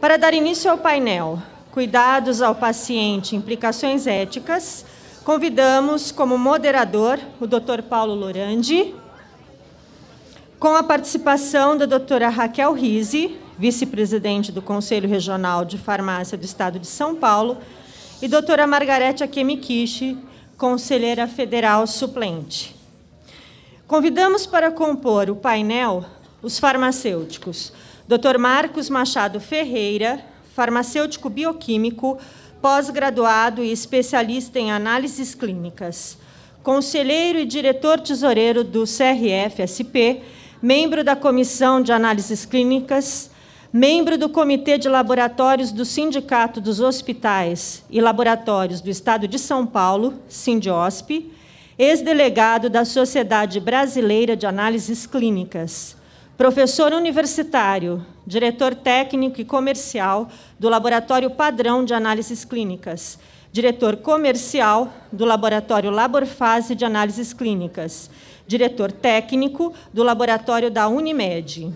Para dar início ao painel Cuidados ao Paciente, Implicações Éticas, convidamos como moderador o Dr. Paulo Lorandi, com a participação da doutora Raquel Rizzi, vice-presidente do Conselho Regional de Farmácia do Estado de São Paulo, e doutora Margarete Akemikishi, conselheira federal suplente. Convidamos para compor o painel os farmacêuticos, Dr. Marcos Machado Ferreira, farmacêutico bioquímico, pós-graduado e especialista em análises clínicas. Conselheiro e diretor tesoureiro do CRF-SP, membro da Comissão de Análises Clínicas, membro do Comitê de Laboratórios do Sindicato dos Hospitais e Laboratórios do Estado de São Paulo, SINDIOSP, ex-delegado da Sociedade Brasileira de Análises Clínicas professor universitário, diretor técnico e comercial do Laboratório Padrão de Análises Clínicas, diretor comercial do Laboratório Laborfase de Análises Clínicas, diretor técnico do Laboratório da Unimed.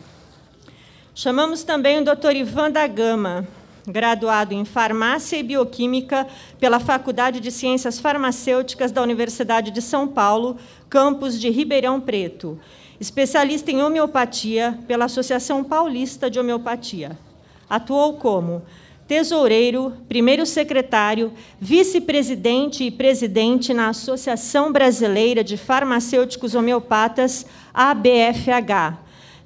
Chamamos também o Dr. Ivan da Gama, graduado em Farmácia e Bioquímica pela Faculdade de Ciências Farmacêuticas da Universidade de São Paulo, campus de Ribeirão Preto especialista em homeopatia pela Associação Paulista de Homeopatia. Atuou como tesoureiro, primeiro secretário, vice-presidente e presidente na Associação Brasileira de Farmacêuticos Homeopatas, ABFH,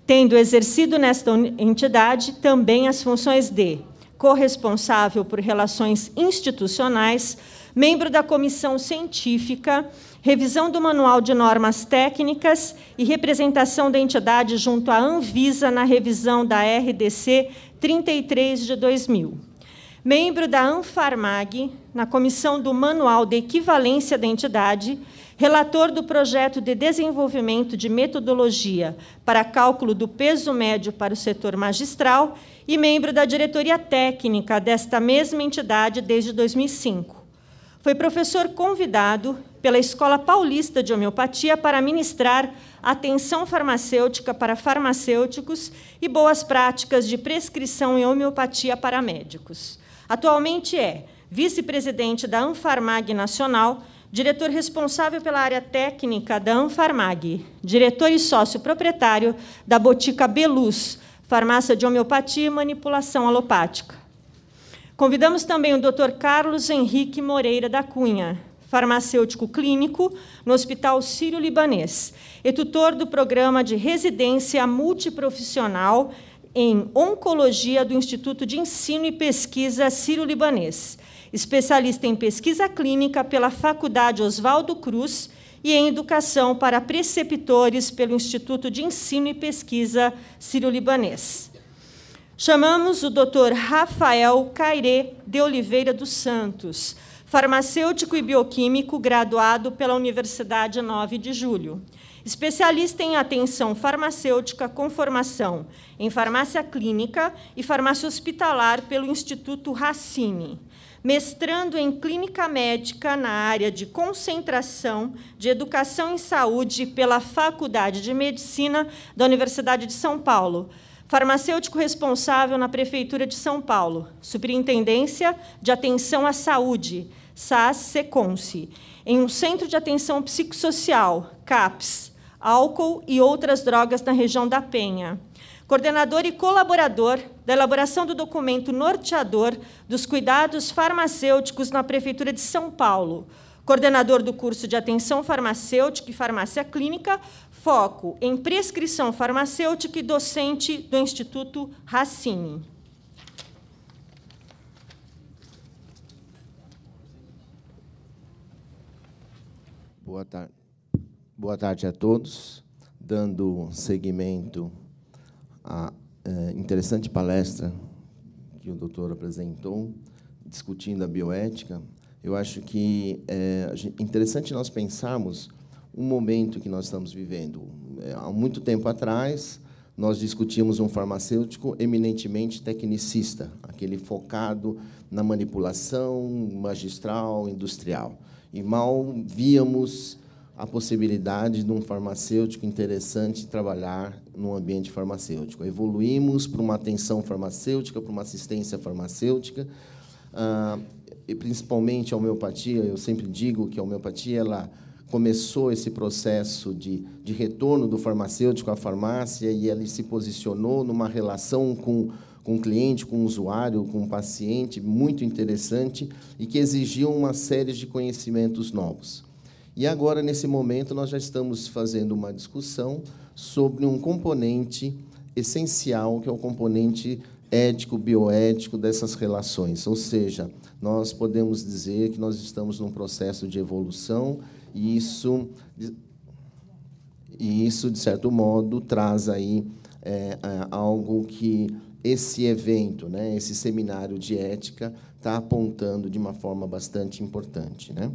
tendo exercido nesta entidade também as funções de corresponsável por relações institucionais, membro da comissão científica revisão do Manual de Normas Técnicas e representação da entidade junto à Anvisa na revisão da RDC 33 de 2000. Membro da Anfarmag, na Comissão do Manual de Equivalência da Entidade, relator do projeto de desenvolvimento de metodologia para cálculo do peso médio para o setor magistral e membro da diretoria técnica desta mesma entidade desde 2005. Foi professor convidado pela Escola Paulista de Homeopatia para ministrar atenção farmacêutica para farmacêuticos e boas práticas de prescrição em homeopatia para médicos. Atualmente é vice-presidente da Anfarmag Nacional, diretor responsável pela área técnica da Anfarmag, diretor e sócio proprietário da Botica Beluz, farmácia de homeopatia e manipulação alopática. Convidamos também o Dr. Carlos Henrique Moreira da Cunha, farmacêutico clínico no Hospital Sírio-Libanês e tutor do programa de residência multiprofissional em Oncologia do Instituto de Ensino e Pesquisa Sírio-Libanês, especialista em pesquisa clínica pela Faculdade Oswaldo Cruz e em Educação para Preceptores pelo Instituto de Ensino e Pesquisa Sírio-Libanês. Chamamos o Dr. Rafael Cairé de Oliveira dos Santos, farmacêutico e bioquímico, graduado pela Universidade 9 de Julho. Especialista em atenção farmacêutica com formação em farmácia clínica e farmácia hospitalar pelo Instituto Racine. Mestrando em clínica médica na área de concentração de educação em saúde pela Faculdade de Medicina da Universidade de São Paulo farmacêutico responsável na Prefeitura de São Paulo, Superintendência de Atenção à Saúde, SAS-SECONSE, em um centro de atenção psicossocial, CAPS, álcool e outras drogas na região da Penha. Coordenador e colaborador da elaboração do documento norteador dos cuidados farmacêuticos na Prefeitura de São Paulo, coordenador do curso de atenção farmacêutica e farmácia clínica, foco em prescrição farmacêutica e docente do Instituto Racine. Boa tarde. Boa tarde a todos. Dando seguimento à eh, interessante palestra que o doutor apresentou, discutindo a bioética, eu acho que é interessante nós pensarmos o momento que nós estamos vivendo. É, há muito tempo atrás, nós discutíamos um farmacêutico eminentemente tecnicista, aquele focado na manipulação magistral, industrial. E mal víamos a possibilidade de um farmacêutico interessante trabalhar no ambiente farmacêutico. Evoluímos para uma atenção farmacêutica, para uma assistência farmacêutica, ah, e principalmente a homeopatia. Eu sempre digo que a homeopatia ela começou esse processo de, de retorno do farmacêutico à farmácia e ele se posicionou numa relação com com o cliente, com o usuário, com o paciente, muito interessante e que exigiu uma série de conhecimentos novos. E agora, nesse momento, nós já estamos fazendo uma discussão sobre um componente essencial, que é o componente ético, bioético dessas relações. Ou seja, nós podemos dizer que nós estamos num processo de evolução e isso, e isso de certo modo, traz aí é, é, algo que esse evento, né, esse seminário de ética, está apontando de uma forma bastante importante. Né?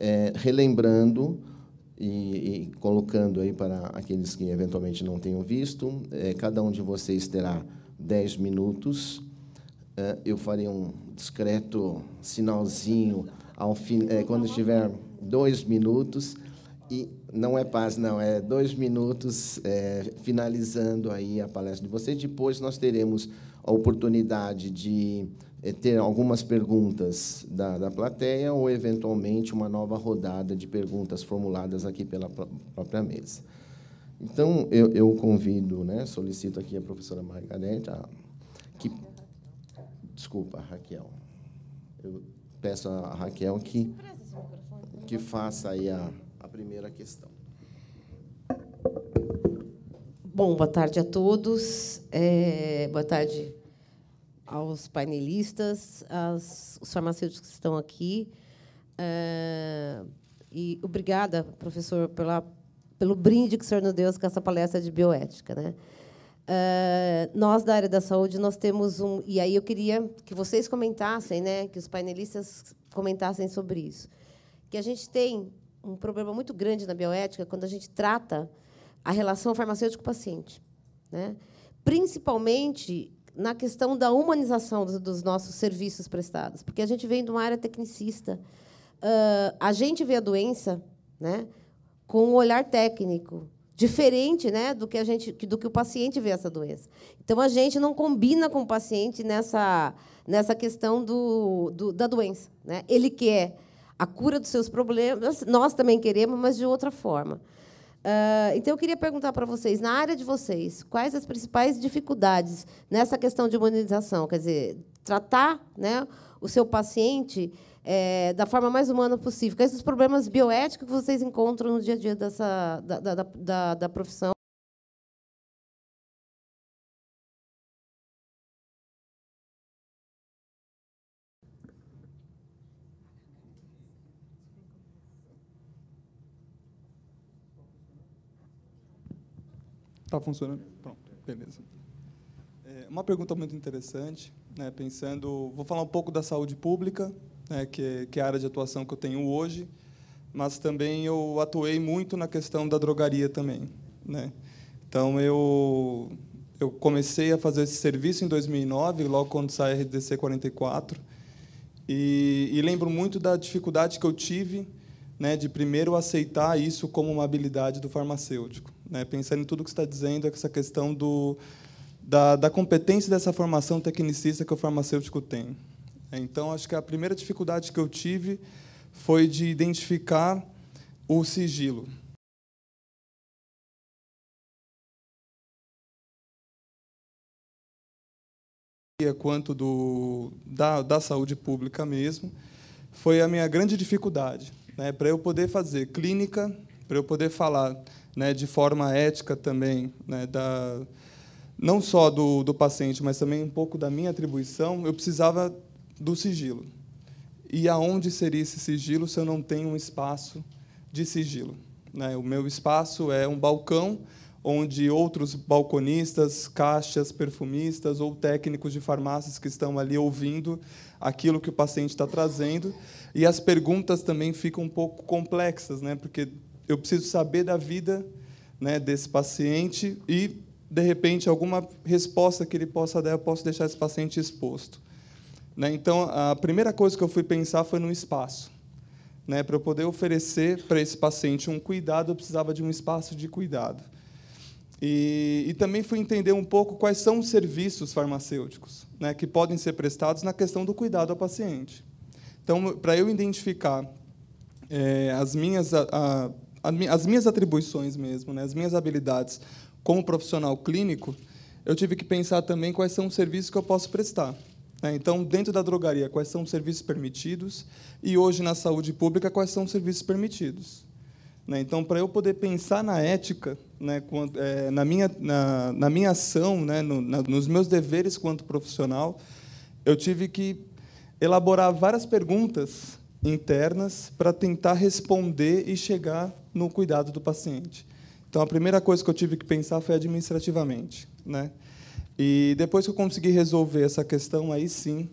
É, relembrando e, e, colocando aí para aqueles que eventualmente não tenham visto, é, cada um de vocês terá 10 minutos. É, eu farei um discreto sinalzinho ao fim, é, quando estiver dois minutos e não é paz, não, é dois minutos é, finalizando aí a palestra de vocês. Depois nós teremos a oportunidade de é, ter algumas perguntas da, da plateia ou, eventualmente, uma nova rodada de perguntas formuladas aqui pela própria mesa. Então, eu, eu convido, né, solicito aqui a professora Margarete, a, que, desculpa, Raquel, eu peço a Raquel que que faça aí a, a primeira questão. Bom, boa tarde a todos. É, boa tarde aos painelistas, aos, os farmacêuticos que estão aqui. É, e obrigada, professor, pela, pelo brinde que o senhor nos deu com essa palestra de bioética. Né? É, nós, da área da saúde, nós temos um... E aí eu queria que vocês comentassem, né, que os painelistas comentassem sobre isso que a gente tem um problema muito grande na bioética quando a gente trata a relação farmacêutico-paciente, né? principalmente na questão da humanização dos nossos serviços prestados, porque a gente vem de uma área tecnicista, uh, a gente vê a doença, né, com um olhar técnico diferente, né, do que a gente, do que o paciente vê essa doença. Então a gente não combina com o paciente nessa nessa questão do, do da doença, né? Ele quer a cura dos seus problemas, nós também queremos, mas de outra forma. Uh, então, eu queria perguntar para vocês, na área de vocês, quais as principais dificuldades nessa questão de humanização? Quer dizer, tratar né, o seu paciente é, da forma mais humana possível. Quais os problemas bioéticos que vocês encontram no dia a dia dessa, da, da, da, da profissão? Está funcionando? Pronto, beleza. É, uma pergunta muito interessante, né, pensando... Vou falar um pouco da saúde pública, né, que, que é a área de atuação que eu tenho hoje, mas também eu atuei muito na questão da drogaria também. Né? Então, eu, eu comecei a fazer esse serviço em 2009, logo quando saiu a RDC 44, e, e, lembro muito da dificuldade que eu tive né, de primeiro aceitar isso como uma habilidade do farmacêutico. Né? Pensando em tudo que está dizendo, é essa questão do, da, da competência dessa formação tecnicista que o farmacêutico tem. Então, acho que a primeira dificuldade que eu tive foi de identificar o sigilo. quanto do, da, da saúde pública mesmo, foi a minha grande dificuldade. Né, para eu poder fazer clínica, para eu poder falar né, de forma ética também, né, da, não só do, do paciente, mas também um pouco da minha atribuição, eu precisava do sigilo. E aonde seria esse sigilo se eu não tenho um espaço de sigilo? Né? O meu espaço é um balcão onde outros balconistas, caixas, perfumistas ou técnicos de farmácias que estão ali ouvindo aquilo que o paciente está trazendo. E as perguntas também ficam um pouco complexas, né? porque eu preciso saber da vida né, desse paciente e, de repente, alguma resposta que ele possa dar, eu posso deixar esse paciente exposto. Né, então, a primeira coisa que eu fui pensar foi no espaço. Né, para eu poder oferecer para esse paciente um cuidado, eu precisava de um espaço de cuidado. E, e também fui entender um pouco quais são os serviços farmacêuticos né, que podem ser prestados na questão do cuidado ao paciente. Então, para eu identificar é, as minhas a, a as minhas atribuições mesmo, né, as minhas habilidades como profissional clínico, eu tive que pensar também quais são os serviços que eu posso prestar. Né. Então, dentro da drogaria, quais são os serviços permitidos? E hoje, na saúde pública, quais são os serviços permitidos? Né. Então, para eu poder pensar na ética, né, é, na, minha, na, na minha ação, nos meus deveres quanto profissional, eu tive que elaborar várias perguntas internas para tentar responder e chegar no cuidado do paciente. Então, a primeira coisa que eu tive que pensar foi administrativamente. Né? E depois que eu consegui resolver essa questão, aí sim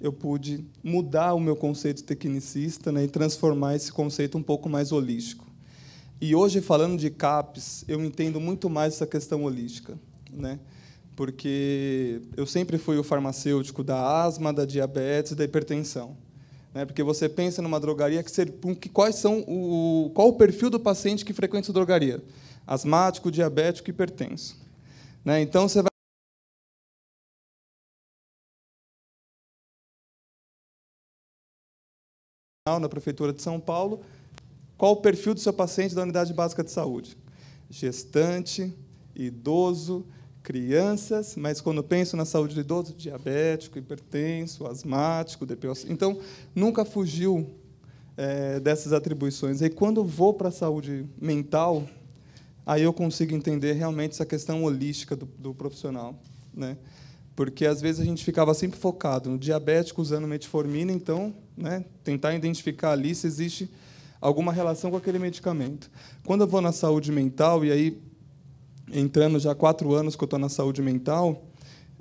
eu pude mudar o meu conceito tecnicista né, e transformar esse conceito um pouco mais holístico. E hoje, falando de CAPES, eu entendo muito mais essa questão holística, né? porque eu sempre fui o farmacêutico da asma, da diabetes e da hipertensão né? porque você pensa numa drogaria que, ser, quais são o, qual o perfil do paciente que frequenta a drogaria? Asmático, diabético, hipertenso. Né? Então, você vai na Prefeitura de São Paulo, qual o perfil do seu paciente da unidade básica de saúde? Gestante, idoso, crianças, mas quando penso na saúde do idoso, diabético, hipertenso, asmático, DPOC. Então, nunca fugiu é, dessas atribuições. E quando vou para a saúde mental, aí eu consigo entender realmente essa questão holística do, do profissional. Né? Porque, às vezes, a gente ficava sempre focado no diabético usando metformina, então, né, tentar identificar ali se existe alguma relação com aquele medicamento. Quando eu vou na saúde mental, e aí entrando já há quatro anos que eu estou na saúde mental,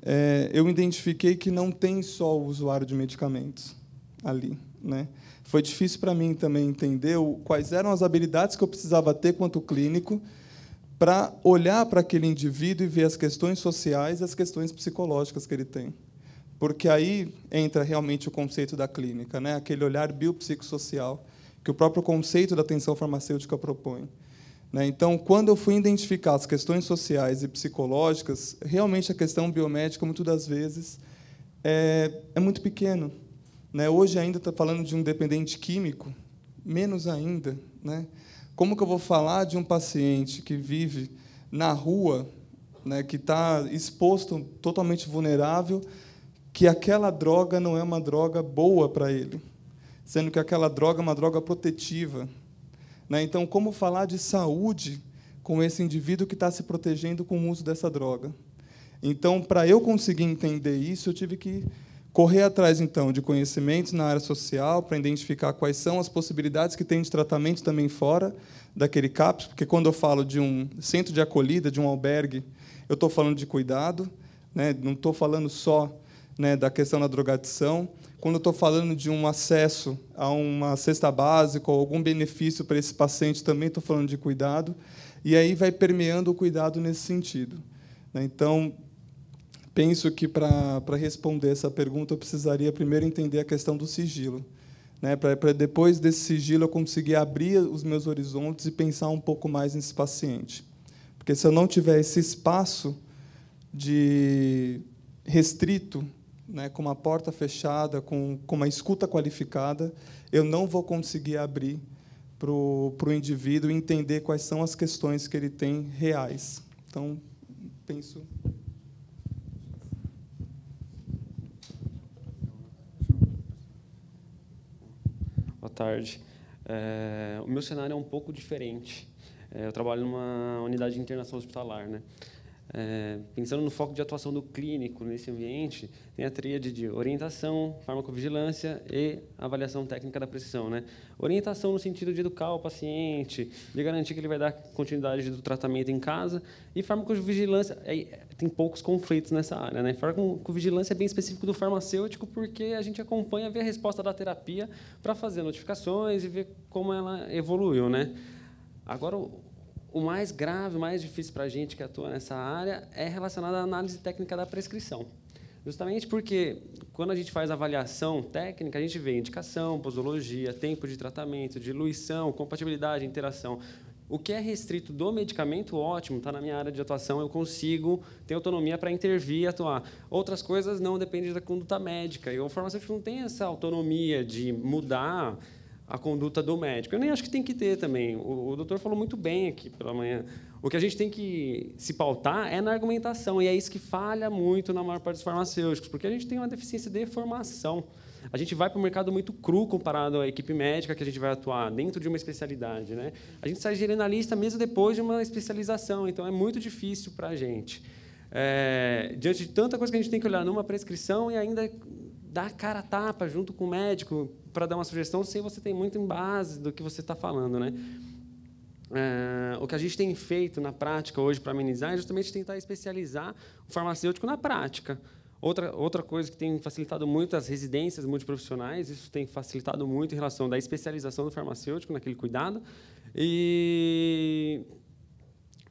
é, eu identifiquei que não tem só o usuário de medicamentos ali. Né? Foi difícil para mim também entender quais eram as habilidades que eu precisava ter quanto clínico para olhar para aquele indivíduo e ver as questões sociais e as questões psicológicas que ele tem. Porque aí entra realmente o conceito da clínica, né? aquele olhar biopsicossocial que o próprio conceito da atenção farmacêutica propõe. Né? Então, quando eu fui identificar as questões sociais e psicológicas, realmente a questão biomédica, muitas das vezes, é, é muito pequeno. Né? Hoje ainda está falando de um dependente químico, menos ainda. Né? Como que eu vou falar de um paciente que vive na rua, que está exposto, totalmente vulnerável, que aquela droga não é uma droga boa para ele, sendo que aquela droga é uma droga protetiva, né? Então, como falar de saúde com esse indivíduo que está se protegendo com o uso dessa droga? Então, para eu conseguir entender isso, eu tive que correr atrás então de conhecimentos na área social para identificar quais são as possibilidades que tem de tratamento também fora daquele CAPS, porque quando eu falo de um centro de acolhida, de um albergue, eu estou falando de cuidado, né? não estou falando só né, da questão da drogadição, quando eu estou falando de um acesso a uma cesta básica ou algum benefício para esse paciente, também estou falando de cuidado, e aí vai permeando o cuidado nesse sentido. Né. Então, penso que para, para responder essa pergunta eu precisaria primeiro entender a questão do sigilo. Né, para, para depois desse sigilo eu conseguir abrir os meus horizontes e pensar um pouco mais nesse paciente. Porque se eu não tiver esse espaço de restrito né, com uma porta fechada, com, com uma escuta qualificada, eu não vou conseguir abrir para o indivíduo entender quais são as questões que ele tem reais. Então, penso. Boa tarde. É, o meu cenário é um pouco diferente. É, eu trabalho numa unidade de internação hospitalar, né? É, pensando no foco de atuação do clínico nesse ambiente, tem a tríade de orientação, farmacovigilância e avaliação técnica da precisão. Né? Orientação no sentido de educar o paciente, de garantir que ele vai dar continuidade do tratamento em casa, e farmacovigilância, é, tem poucos conflitos nessa área. Né? Farmacovigilância é bem específico do farmacêutico, porque a gente acompanha, vê a resposta da terapia para fazer notificações e ver como ela evoluiu. Né? Agora, o mais grave, o mais difícil para a gente que atua nessa área é relacionado à análise técnica da prescrição. Justamente porque, quando a gente faz avaliação técnica, a gente vê indicação, posologia, tempo de tratamento, diluição, compatibilidade, interação. O que é restrito do medicamento, ótimo, está na minha área de atuação, eu consigo ter autonomia para intervir e atuar. Outras coisas não dependem da conduta médica. E o farmacêutico não tem essa autonomia de mudar a conduta do médico. Eu nem acho que tem que ter também. O, o doutor falou muito bem aqui pela manhã. O que a gente tem que se pautar é na argumentação, e é isso que falha muito na maior parte dos farmacêuticos, porque a gente tem uma deficiência de formação. A gente vai para o mercado muito cru comparado à equipe médica que a gente vai atuar dentro de uma especialidade. Né? A gente sai generalista mesmo depois de uma especialização, então é muito difícil para a gente. É, diante de tanta coisa que a gente tem que olhar numa prescrição e ainda dar a cara a tapa junto com o médico para dar uma sugestão sem você tem muito em base do que você está falando, né? É, o que a gente tem feito na prática hoje para amenizar é justamente tentar especializar o farmacêutico na prática. Outra, outra coisa que tem facilitado muito as residências multiprofissionais, isso tem facilitado muito em relação da especialização do farmacêutico naquele cuidado. E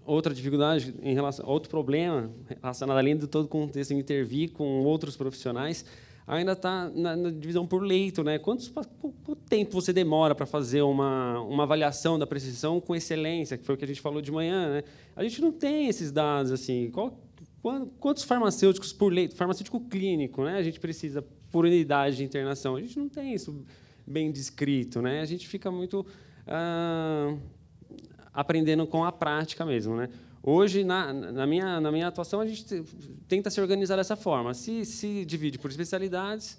outra dificuldade em relação outro problema relacionado além de todo o contexto intervir com outros profissionais ainda está na, na, divisão por leito, né? Quantos, quanto tempo você demora para fazer uma, uma avaliação da precisão com excelência, que foi o que a gente falou de manhã, né? A gente não tem esses dados assim. Qual, quantos farmacêuticos por leito, farmacêutico clínico, né? A gente precisa por unidade de internação. A gente não tem isso bem descrito, né? A gente fica muito ah, aprendendo com a prática mesmo, né? Hoje, na, na, minha, na minha atuação, a gente tenta se organizar dessa forma. Se, se divide por especialidades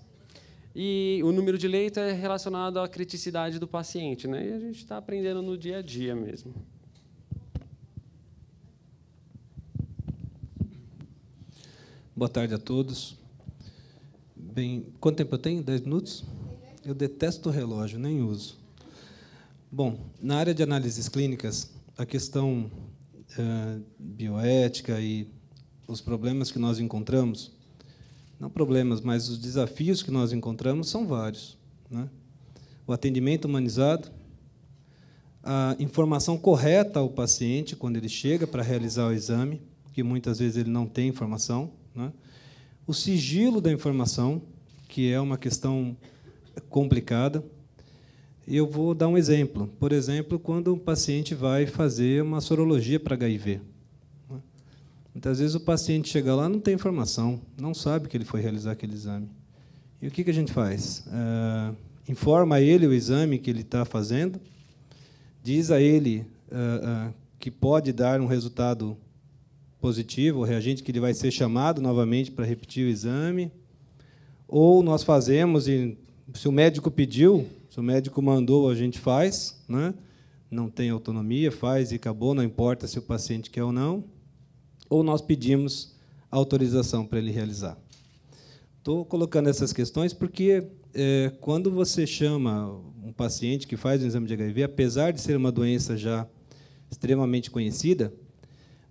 e o número de leito é relacionado à criticidade do paciente. Né? E a gente está aprendendo no dia a dia mesmo. Boa tarde a todos. Bem, quanto tempo eu tenho? Dez minutos? Eu detesto o relógio, nem uso. Bom, na área de análises clínicas, a questão eh, bioética e os problemas que nós encontramos, não problemas, mas os desafios que nós encontramos são vários. Né? O atendimento humanizado, a informação correta ao paciente quando ele chega para realizar o exame, que muitas vezes ele não tem informação, né? o sigilo da informação, que é uma questão complicada. Eu vou dar um exemplo. Por exemplo, quando um paciente vai fazer uma sorologia para HIV. Muitas vezes o paciente chega lá não tem informação, não sabe que ele foi realizar aquele exame. E o que, que a gente faz? Ah, informa a ele o exame que ele está fazendo, diz a ele ah, ah, que pode dar um resultado positivo, o reagente que ele vai ser chamado novamente para repetir o exame, ou nós fazemos, e se o médico pediu, se o médico mandou, a gente faz, né? não tem autonomia, faz e acabou, não importa se o paciente quer ou não, ou nós pedimos autorização para ele realizar. Estou colocando essas questões porque, é, quando você chama um paciente que faz um exame de HIV, apesar de ser uma doença já extremamente conhecida,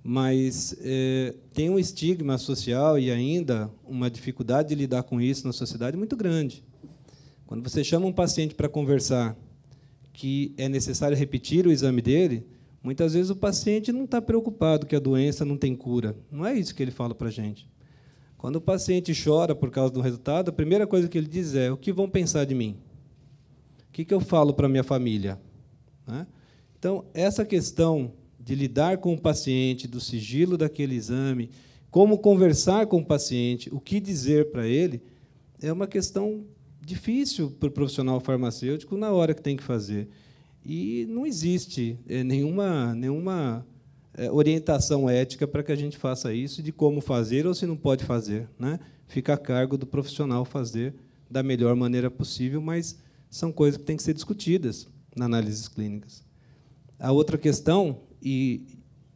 mas é, tem um estigma social e ainda uma dificuldade de lidar com isso na sociedade muito grande. Quando você chama um paciente para conversar que é necessário repetir o exame dele, muitas vezes o paciente não está preocupado que a doença não tem cura. Não é isso que ele fala para a gente. Quando o paciente chora por causa do resultado, a primeira coisa que ele diz é: o que vão pensar de mim? O que, eu falo para minha família? Né? Então, essa questão de lidar com o paciente, do sigilo daquele exame, como conversar com o paciente, o que dizer para ele, é uma questão difícil para o profissional farmacêutico na hora que tem que fazer. E não existe eh, nenhuma, nenhuma eh, orientação ética para que a gente faça isso, de como fazer ou se não pode fazer. Né? Fica a cargo do profissional fazer da melhor maneira possível, mas são coisas que têm que ser discutidas na análises clínicas. A outra questão, e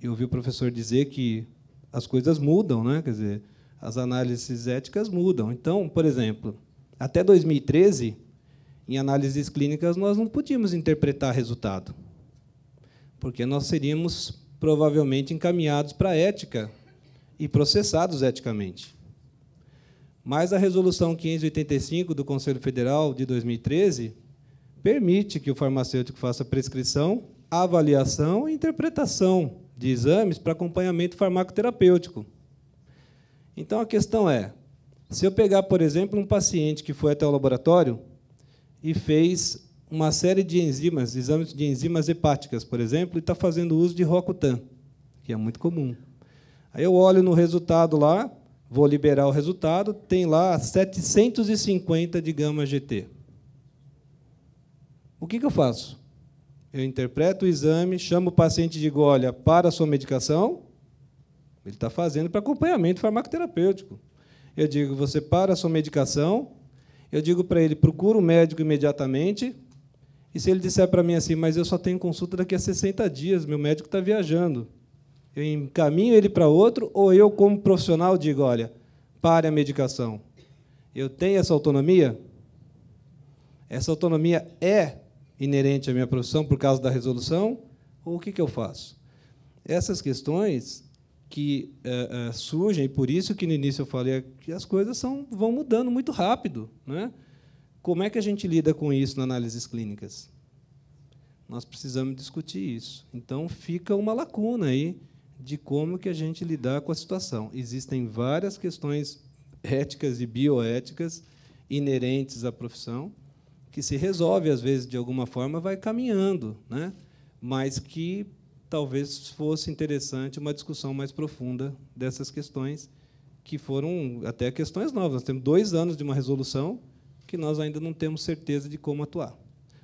eu ouvi o professor dizer que as coisas mudam, né? quer dizer, as análises éticas mudam. Então, por exemplo, até 2013, em análises clínicas, nós não podíamos interpretar resultado, porque nós seríamos provavelmente encaminhados para a ética e processados eticamente. Mas a resolução 585 do Conselho Federal de 2013 permite que o farmacêutico faça prescrição, avaliação e interpretação de exames para acompanhamento farmacoterapêutico. Então a questão é: se eu pegar, por exemplo, um paciente que foi até o laboratório e fez uma série de enzimas, exames de enzimas hepáticas, por exemplo, e está fazendo uso de Rocutan, que é muito comum. Aí eu olho no resultado lá, vou liberar o resultado, tem lá 750 de gama GT. O que, que eu faço? Eu interpreto o exame, chamo o paciente e digo, olha, para a sua medicação, ele está fazendo para acompanhamento farmacoterapêutico eu digo, você para a sua medicação, eu digo para ele, procura o um médico imediatamente, e se ele disser para mim assim, mas eu só tenho consulta daqui a 60 dias, meu médico está viajando, eu encaminho ele para outro, ou eu, como profissional, digo, olha, pare a medicação. Eu tenho essa autonomia? Essa autonomia é inerente à minha profissão por causa da resolução? Ou o que, que eu faço? Essas questões que eh, eh, surgem, e por isso que no início eu falei que as coisas são, vão mudando muito rápido. Né? Como é que a gente lida com isso na análises clínicas? Nós precisamos discutir isso. Então, fica uma lacuna aí de como que a gente lidar com a situação. Existem várias questões éticas e bioéticas inerentes à profissão que se resolve às vezes de alguma forma, vai caminhando, né? Mas que talvez fosse interessante uma discussão mais profunda dessas questões, que foram até questões novas. Nós temos dois anos de uma resolução que nós ainda não temos certeza de como atuar.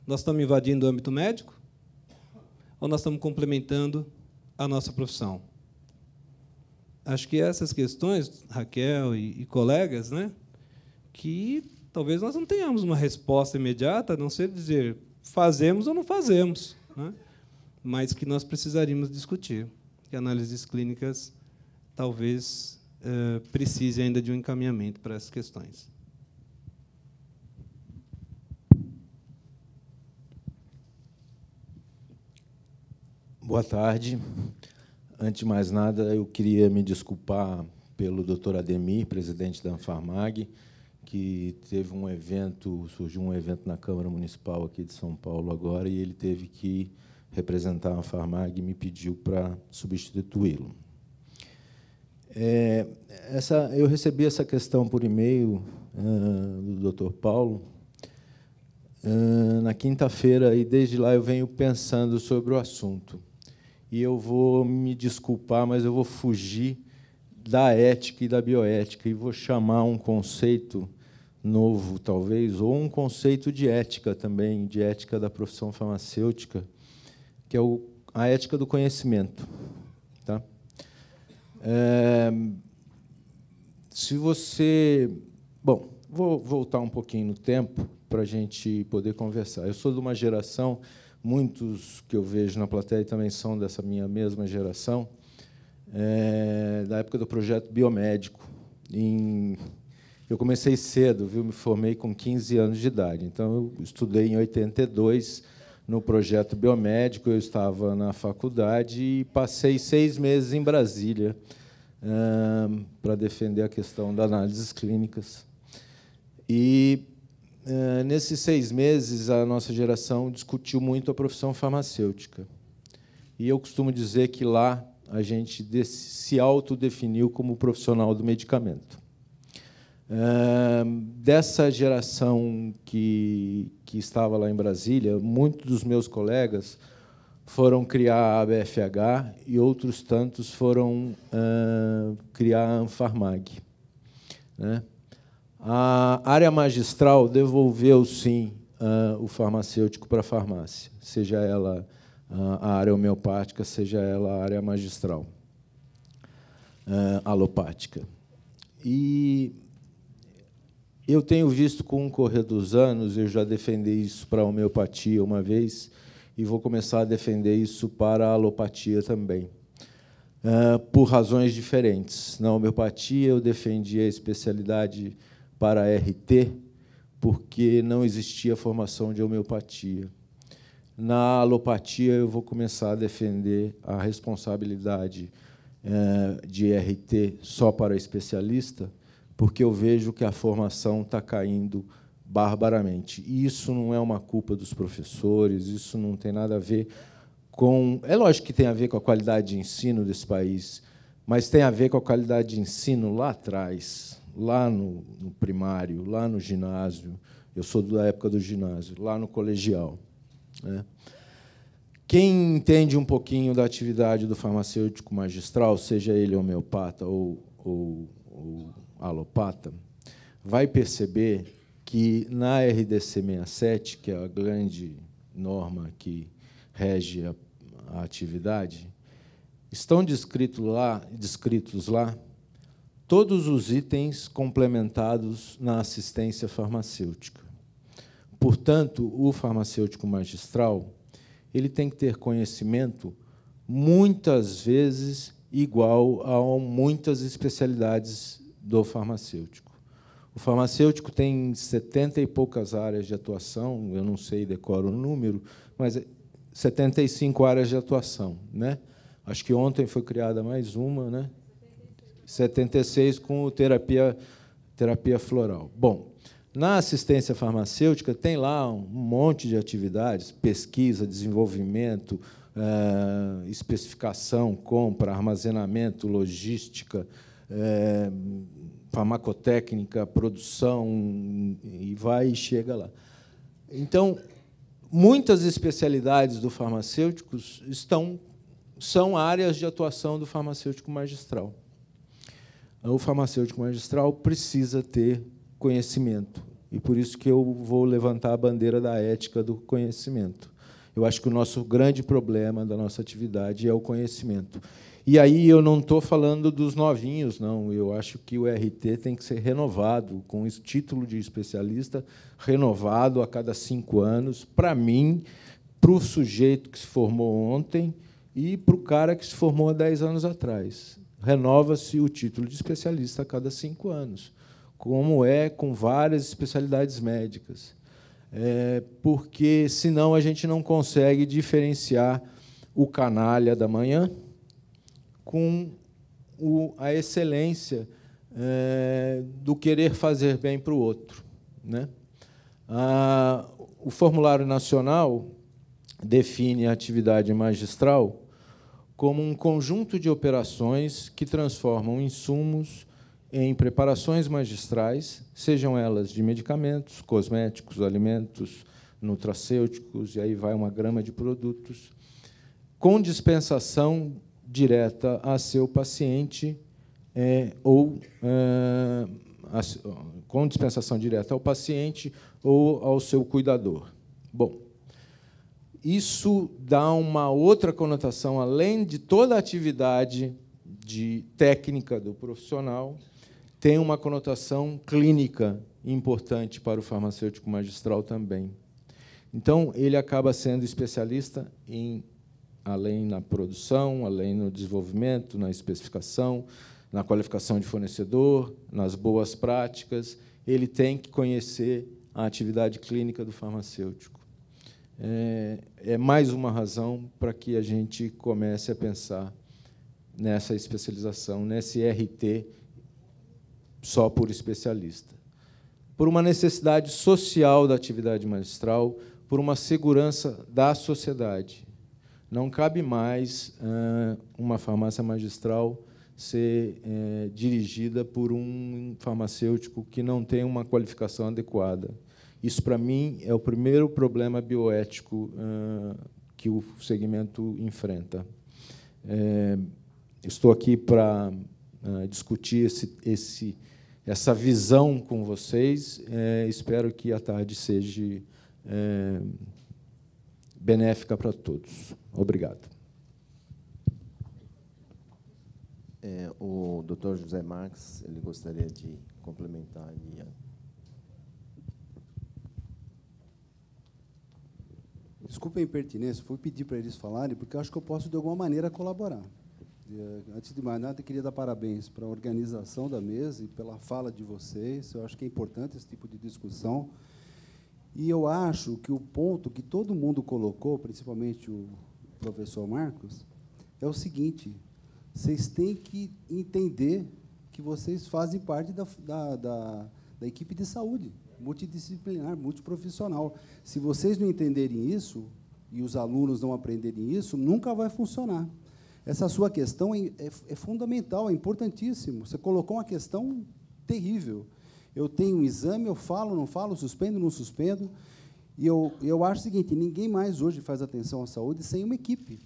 Nós estamos invadindo o âmbito médico ou nós estamos complementando a nossa profissão? Acho que essas questões, Raquel e, e colegas, né, que talvez nós não tenhamos uma resposta imediata, a não ser dizer fazemos ou não fazemos. Né? mas que nós precisaríamos discutir. Que análises clínicas talvez eh, precise ainda de um encaminhamento para essas questões. Boa tarde. Antes de mais nada, eu queria me desculpar pelo Dr. Ademir, presidente da Anfarmag, que teve um evento, surgiu um evento na Câmara Municipal aqui de São Paulo agora e ele teve que representar a Farmag, me pediu para substituí-lo. É, essa, eu recebi essa questão por e-mail uh, do Dr. Paulo uh, na quinta-feira e desde lá eu venho pensando sobre o assunto. E eu vou me desculpar, mas eu vou fugir da ética e da bioética e vou chamar um conceito novo, talvez, ou um conceito de ética também, de ética da profissão farmacêutica, que é o, a ética do conhecimento. Tá? É, se você. Bom, vou voltar um pouquinho no tempo para a gente poder conversar. Eu sou de uma geração, muitos que eu vejo na plateia também são dessa minha mesma geração, é, da época do projeto biomédico. Em, eu comecei cedo, viu? me formei com 15 anos de idade, então eu estudei em 82 no projeto biomédico. Eu estava na faculdade e passei seis meses em Brasília para defender a questão das análises clínicas. E nesses seis meses a nossa geração discutiu muito a profissão farmacêutica. E eu costumo dizer que lá a gente se autodefiniu como profissional do medicamento dessa geração que, que estava lá em Brasília, muitos dos meus colegas foram criar a ABFH e outros tantos foram uh, criar a Anfarmag. Né? A área magistral devolveu, sim, uh, o farmacêutico para a farmácia, seja ela uh, a área homeopática, seja ela a área magistral, alopática. E eu tenho visto com o correr dos anos, eu já defendi isso para a homeopatia uma vez, e vou começar a defender isso para a alopatia também, ah, por razões diferentes. Na homeopatia, eu defendi a especialidade para a RT, porque não existia formação de homeopatia. Na alopatia, eu vou começar a defender a responsabilidade eh, de RT só para especialista, porque eu vejo que a formação está caindo barbaramente. E isso não é uma culpa dos professores, isso não tem nada a ver com. É lógico que tem a ver com a qualidade de ensino desse país, mas tem a ver com a qualidade de ensino lá atrás, lá no, no primário, lá no ginásio. Eu sou da época do ginásio, lá no colegial. Né? Quem entende um pouquinho da atividade do farmacêutico magistral, seja ele homeopata ou, ou, ou alopata vai perceber que na RDC 67, que é a grande norma que rege a, a atividade, estão descrito lá, descritos lá todos os itens complementados na assistência farmacêutica. Portanto, o farmacêutico magistral ele tem que ter conhecimento muitas vezes igual a muitas especialidades do farmacêutico. O farmacêutico tem 70 e poucas áreas de atuação, eu não sei, decoro o número, mas 75 é áreas de atuação. Né? Acho que ontem foi criada mais uma, né? 76 com terapia, terapia floral. Bom, na assistência farmacêutica tem lá um monte de atividades, pesquisa, desenvolvimento, eh, especificação, compra, armazenamento, logística, é, farmacotécnica, produção, e vai e chega lá. Então, muitas especialidades do farmacêutico estão, são áreas de atuação do farmacêutico magistral. O farmacêutico magistral precisa ter conhecimento, e por isso que eu vou levantar a bandeira da ética do conhecimento. Eu acho que o nosso grande problema da nossa atividade é o conhecimento. E aí eu não estou falando dos novinhos, não. Eu acho que o RT tem que ser renovado, com o título de especialista renovado a cada cinco anos, para mim, para o sujeito que se formou ontem e para o cara que se formou há dez anos atrás. Renova-se o título de especialista a cada cinco anos, como é com várias especialidades médicas é, porque senão a gente não consegue diferenciar o canalha da manhã com o, a excelência é, do querer fazer bem para o outro. Né? Ah, o formulário nacional define a atividade magistral como um conjunto de operações que transformam insumos em preparações magistrais, sejam elas de medicamentos, cosméticos, alimentos, nutracêuticos, e aí vai uma grama de produtos, com dispensação direta a seu paciente é, ou é, a, com dispensação direta ao paciente ou ao seu cuidador. Bom, isso dá uma outra conotação além de toda a atividade de técnica do profissional, tem uma conotação clínica importante para o farmacêutico magistral também. Então, ele acaba sendo especialista em além na produção, além no desenvolvimento, na especificação, na qualificação de fornecedor, nas boas práticas, ele tem que conhecer a atividade clínica do farmacêutico. É, é mais uma razão para que a gente comece a pensar nessa especialização, nesse RT só por especialista. Por uma necessidade social da atividade magistral, por uma segurança da sociedade. Não cabe mais ah, uma farmácia magistral ser eh, dirigida por um farmacêutico que não tem uma qualificação adequada. Isso, para mim, é o primeiro problema bioético ah, que o segmento enfrenta. Eh, estou aqui para ah, discutir esse, esse essa visão com vocês. É, espero que a tarde seja é, benéfica para todos. Obrigado. É, o Dr. José Max ele gostaria de complementar ali Desculpa a impertinência, fui pedir para eles falarem, porque acho que eu posso, de alguma maneira, colaborar. Antes de mais nada, eu queria dar parabéns para a organização da mesa e pela fala de vocês. Eu acho que é importante esse tipo de discussão. E eu acho que o ponto que todo mundo colocou, principalmente o professor Marcos, é o seguinte: vocês têm que entender que vocês fazem parte da, da, da, da equipe de saúde multidisciplinar, multiprofissional. Se vocês não entenderem isso e os alunos não aprenderem isso, nunca vai funcionar. Essa sua questão é, é, é fundamental, é importantíssimo. Você colocou uma questão terrível. Eu tenho um exame, eu falo, não falo, suspendo, não suspendo. E eu, eu acho o seguinte: ninguém mais hoje faz atenção à saúde sem uma equipe.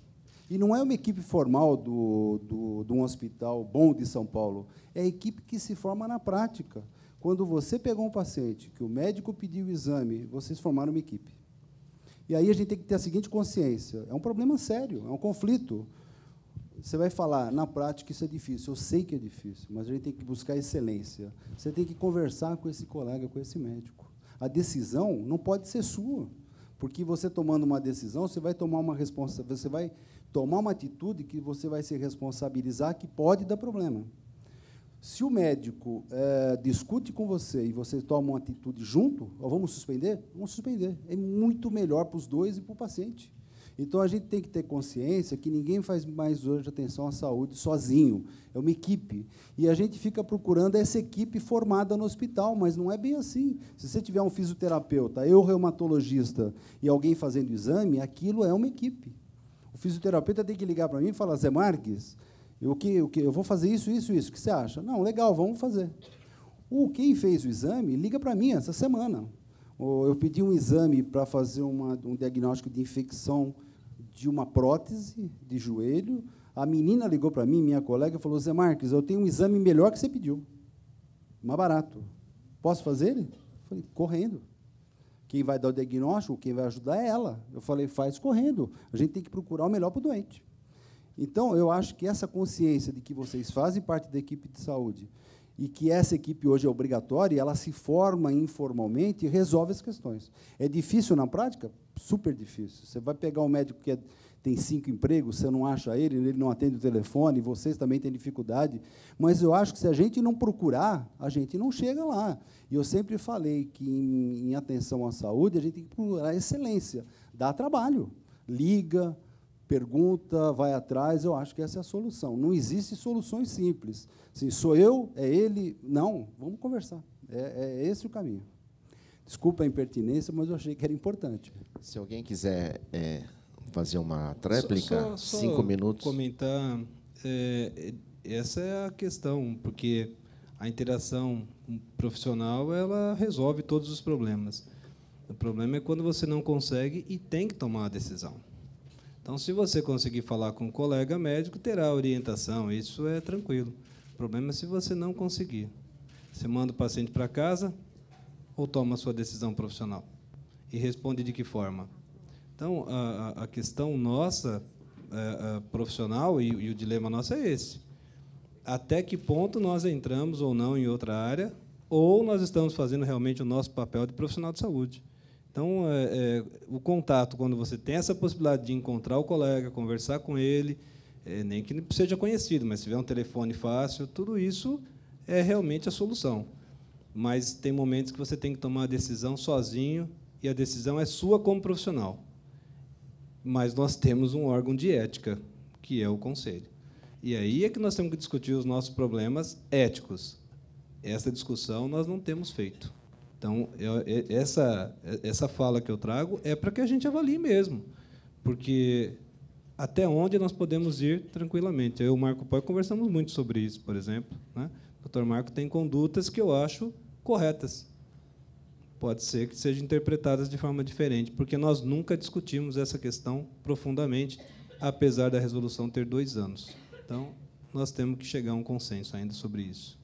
E não é uma equipe formal do, do, de um hospital bom de São Paulo, é a equipe que se forma na prática. Quando você pegou um paciente, que o médico pediu o exame, vocês formaram uma equipe. E aí a gente tem que ter a seguinte consciência: é um problema sério, é um conflito. Você vai falar, na prática isso é difícil. Eu sei que é difícil, mas a gente tem que buscar excelência. Você tem que conversar com esse colega, com esse médico. A decisão não pode ser sua, porque você tomando uma decisão, você vai tomar uma responsa, você vai tomar uma atitude que você vai se responsabilizar que pode dar problema. Se o médico é, discute com você e você toma uma atitude junto, ó, vamos suspender? Vamos suspender. É muito melhor para os dois e para o paciente. Então a gente tem que ter consciência que ninguém faz mais hoje atenção à saúde sozinho, é uma equipe. E a gente fica procurando essa equipe formada no hospital, mas não é bem assim. Se você tiver um fisioterapeuta, eu reumatologista e alguém fazendo exame, aquilo é uma equipe. O fisioterapeuta tem que ligar para mim e falar: Zé Marques, eu, que, eu, que, eu vou fazer isso, isso, isso, o que você acha? Não, legal, vamos fazer. O quem fez o exame liga para mim essa semana. Eu pedi um exame para fazer uma, um diagnóstico de infecção de uma prótese de joelho. A menina ligou para mim, minha colega, e falou: Zé Marques, eu tenho um exame melhor que você pediu, mais barato. Posso fazer ele? Eu falei: correndo. Quem vai dar o diagnóstico, quem vai ajudar é ela. Eu falei: faz correndo. A gente tem que procurar o melhor para o doente. Então, eu acho que essa consciência de que vocês fazem parte da equipe de saúde e que essa equipe hoje é obrigatória, ela se forma informalmente e resolve as questões. É difícil na prática? super difícil. Você vai pegar um médico que é, tem cinco empregos, você não acha ele, ele não atende o telefone, vocês também têm dificuldade. Mas eu acho que se a gente não procurar, a gente não chega lá. E eu sempre falei que em, em atenção à saúde a gente tem que procurar excelência, dá trabalho, liga, pergunta, vai atrás, eu acho que essa é a solução. Não existe soluções simples. Assim, sou eu, é ele, não, vamos conversar. É, é esse o caminho. Desculpa a impertinência, mas eu achei que era importante. Se alguém quiser é, fazer uma tréplica, só, só, cinco minutos. Comentar é, essa é a questão, porque a interação profissional ela resolve todos os problemas. O problema é quando você não consegue e tem que tomar a decisão. Então, se você conseguir falar com um colega médico, terá orientação, isso é tranquilo. O problema é se você não conseguir. Você manda o paciente para casa, ou toma sua decisão profissional? E responde de que forma? Então, a, a questão nossa, a, é, a é, profissional, e, e o dilema nosso é esse. Até que ponto nós entramos ou não em outra área, ou nós estamos fazendo realmente o nosso papel de profissional de saúde? Então, é, é, o contato, quando você tem essa possibilidade de encontrar o colega, conversar com ele, é, nem que seja conhecido, mas se tiver um telefone fácil, tudo isso é realmente a solução mas tem momentos que você tem que tomar a decisão sozinho e a decisão é sua como profissional. Mas nós temos um órgão de ética, que é o conselho. E aí é que nós temos que discutir os nossos problemas éticos. Essa discussão nós não temos feito. Então, eu, essa, essa fala que eu trago é para que a gente avalie mesmo. Porque até onde nós podemos ir tranquilamente. Eu e o Marco Poi conversamos muito sobre isso, por exemplo. Né? O doutor Marco tem condutas que eu acho corretas. Pode ser que sejam interpretadas de forma diferente, porque nós nunca discutimos essa questão profundamente, apesar da resolução ter dois anos. Então, nós temos que chegar a um consenso ainda sobre isso.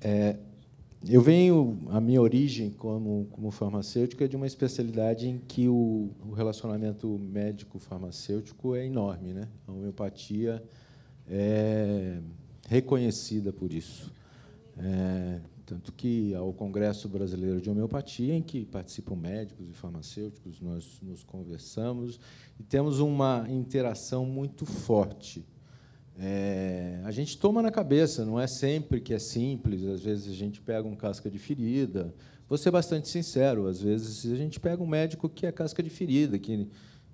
É, eu venho, a minha origem como, como farmacêutico é de uma especialidade em que o, o relacionamento médico-farmacêutico é enorme. Né? A homeopatia é reconhecida por isso. É, tanto que ao Congresso Brasileiro de Homeopatia, em que participam médicos e farmacêuticos, nós nos conversamos e temos uma interação muito forte. É, a gente toma na cabeça, não é sempre que é simples, às vezes a gente pega um casca de ferida. Vou ser bastante sincero, às vezes a gente pega um médico que é casca de ferida, que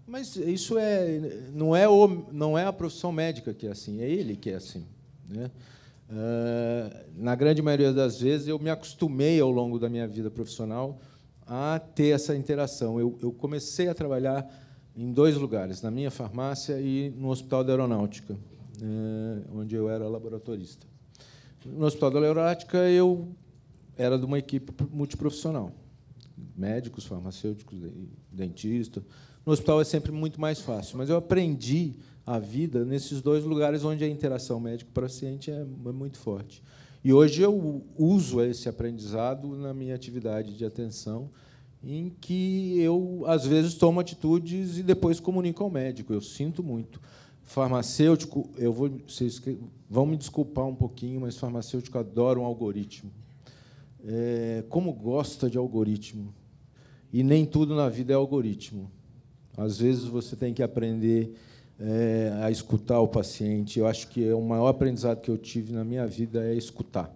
mas isso é não é o, não é a profissão médica que é assim, é ele que é assim. Né? Uh, na grande maioria das vezes, eu me acostumei ao longo da minha vida profissional a ter essa interação. Eu, eu comecei a trabalhar em dois lugares, na minha farmácia e no Hospital da Aeronáutica, uh, onde eu era laboratorista. No Hospital da Aeronáutica, eu era de uma equipe multiprofissional, médicos, farmacêuticos, dentista. No hospital é sempre muito mais fácil, mas eu aprendi a vida nesses dois lugares onde a interação médico-paciente é, é muito forte. E hoje eu uso esse aprendizado na minha atividade de atenção, em que eu, às vezes, tomo atitudes e depois comunico ao médico. Eu sinto muito. Farmacêutico, eu vou, vocês vão me desculpar um pouquinho, mas farmacêutico adora um algoritmo. É, como gosta de algoritmo. E nem tudo na vida é algoritmo. Às vezes você tem que aprender é, a escutar o paciente. Eu acho que é o maior aprendizado que eu tive na minha vida é escutar.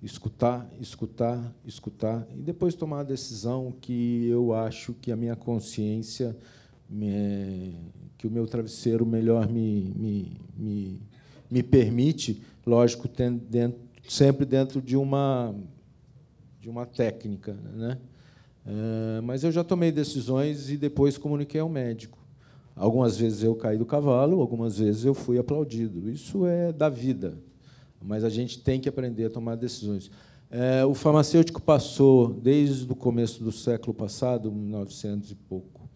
Escutar, escutar, escutar e depois tomar a decisão que eu acho que a minha consciência, me, que o meu travesseiro melhor me, me, me, me permite, lógico, dentro, sempre dentro de uma, de uma técnica. Né? É, mas eu já tomei decisões e depois comuniquei ao médico. Algumas vezes eu caí do cavalo, algumas vezes eu fui aplaudido. Isso é da vida, mas a gente tem que aprender a tomar decisões. É, o farmacêutico passou, desde o começo do século passado, 1900 e pouco,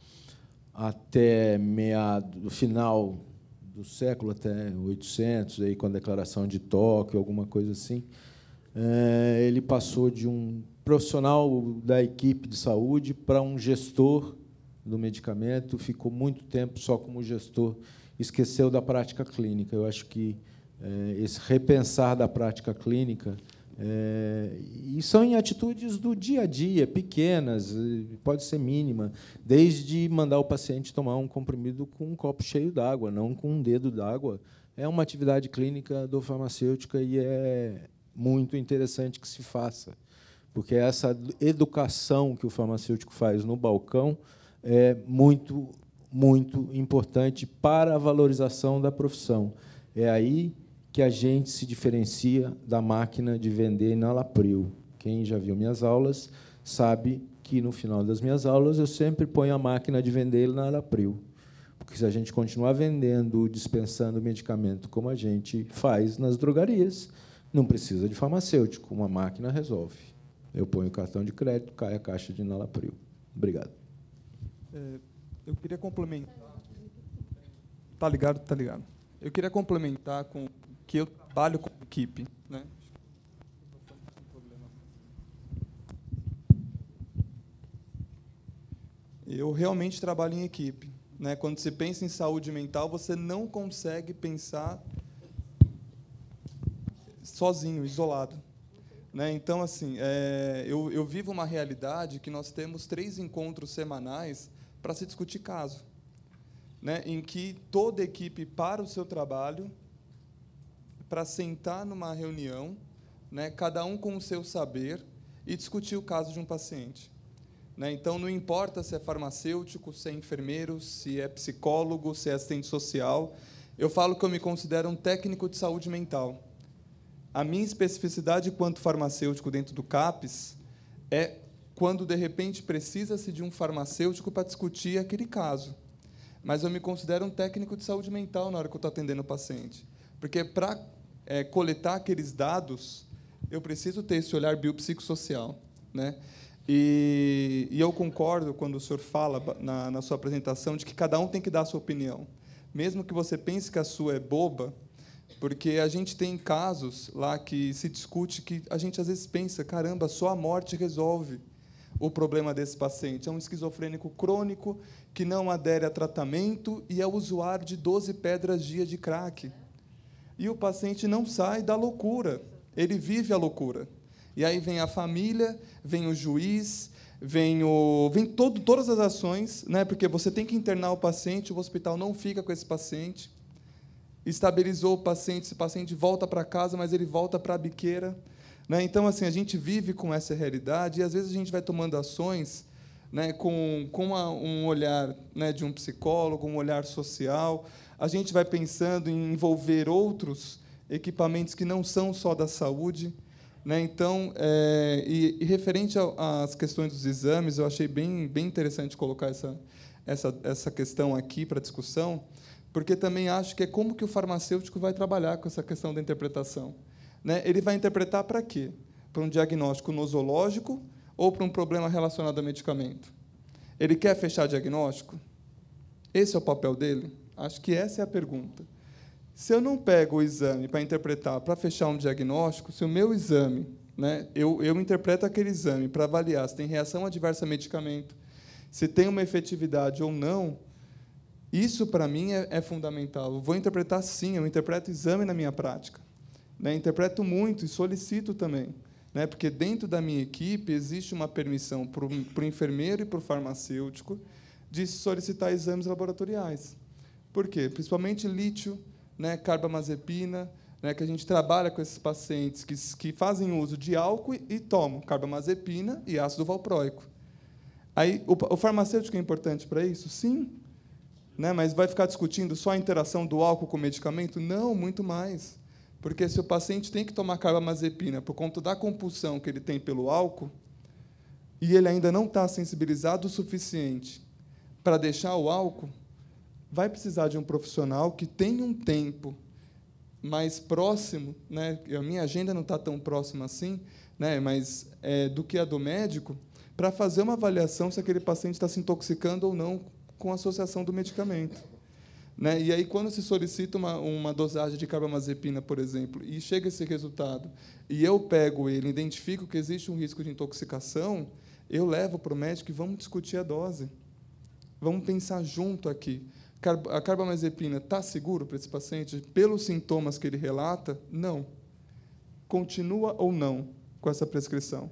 até meado, do final do século, até 800, aí, com a Declaração de Tóquio, alguma coisa assim, é, ele passou de um profissional da equipe de saúde para um gestor do medicamento, ficou muito tempo só como gestor, esqueceu da prática clínica. Eu acho que é, esse repensar da prática clínica é, e são em atitudes do dia a dia, pequenas, pode ser mínima, desde mandar o paciente tomar um comprimido com um copo cheio d'água, não com um dedo d'água. É uma atividade clínica do farmacêutica e é muito interessante que se faça, porque essa educação que o farmacêutico faz no balcão é muito, muito importante para a valorização da profissão. É aí que a gente se diferencia da máquina de vender na Lapril. Quem já viu minhas aulas sabe que, no final das minhas aulas, eu sempre ponho a máquina de vender na Lapril. Porque se a gente continuar vendendo, dispensando medicamento como a gente faz nas drogarias, não precisa de farmacêutico, uma máquina resolve. Eu ponho o cartão de crédito, cai a caixa de Nalapril. Obrigado. É, eu queria complementar. Tá ligado? Tá ligado. Eu queria complementar com que eu trabalho com equipe, né? Eu realmente trabalho em equipe, né? Quando você pensa em saúde mental, você não consegue pensar sozinho, isolado. Né? Então, assim, é, eu, eu vivo uma realidade que nós temos três encontros semanais para se discutir caso, né? em que toda equipe para o seu trabalho para sentar numa reunião, né? cada um com o seu saber, e discutir o caso de um paciente. Né? Então, não importa se é farmacêutico, se é enfermeiro, se é psicólogo, se é assistente social, eu falo que eu me considero um técnico de saúde mental. A minha especificidade quanto farmacêutico dentro do CAPES é quando de repente precisa-se de um farmacêutico para discutir aquele caso. Mas eu me considero um técnico de saúde mental na hora que eu estou atendendo o paciente. Porque para é, coletar aqueles dados, eu preciso ter esse olhar biopsicossocial. Né? E, e, eu concordo quando o senhor fala na, na, sua apresentação de que cada um tem que dar a sua opinião, mesmo que você pense que a sua é boba, porque a gente tem casos lá que se discute que a gente às vezes pensa, caramba, só a morte resolve o problema desse paciente. É um esquizofrênico crônico que não adere a tratamento e é usuário de 12 pedras dia de crack. E o paciente não sai da loucura, ele vive a loucura. E aí vem a família, vem o juiz, vem, o, vem todo, todas as ações, né? porque você tem que internar o paciente, o hospital não fica com esse paciente. Estabilizou o paciente, esse paciente volta para casa, mas ele volta para a biqueira né? Então, assim, a gente vive com essa realidade e às vezes a gente vai tomando ações né, com, com uma, um olhar né, de um psicólogo, um olhar social. A gente vai pensando em envolver outros equipamentos que não são só da saúde. Né? Então, é, e, e, referente às questões dos exames, eu achei bem, bem interessante colocar essa, essa, essa questão aqui para discussão, porque também acho que é como que o farmacêutico vai trabalhar com essa questão da interpretação né, ele vai interpretar para quê? Para um diagnóstico nosológico ou para um problema relacionado a medicamento? Ele quer fechar diagnóstico? Esse é o papel dele? Acho que essa é a pergunta. Se eu não pego o exame para interpretar, para fechar um diagnóstico, se o meu exame, né, eu, eu interpreto aquele exame para avaliar se tem reação adversa a medicamento, se tem uma efetividade ou não, isso para mim é, é fundamental. Eu vou interpretar sim, eu interpreto exame na minha prática. Né? Interpreto muito e solicito também, né? porque dentro da minha equipe existe uma permissão para o enfermeiro e para o farmacêutico de solicitar exames laboratoriais. Por quê? Principalmente lítio, né? carbamazepina, né? que a gente trabalha com esses pacientes que, que fazem uso de álcool e, e tomam carbamazepina e ácido valproico. Aí, o, o farmacêutico é importante para isso? Sim, né? mas vai ficar discutindo só a interação do álcool com o medicamento? Não, muito mais. Porque se o paciente tem que tomar carbamazepina por conta da compulsão que ele tem pelo álcool, e ele ainda não está sensibilizado o suficiente para deixar o álcool, vai precisar de um profissional que tenha um tempo mais próximo, né? a minha agenda não está tão próxima assim, né? mas é, do que a do médico, para fazer uma avaliação se aquele paciente está se intoxicando ou não com associação do medicamento. Né? E aí, quando se solicita uma, uma dosagem de carbamazepina, por exemplo, e chega esse resultado, e eu pego ele, identifico que existe um risco de intoxicação, eu levo para o médico e vamos discutir a dose. Vamos pensar junto aqui. A carbamazepina está seguro para esse paciente? Pelos sintomas que ele relata, não. Continua ou não com essa prescrição?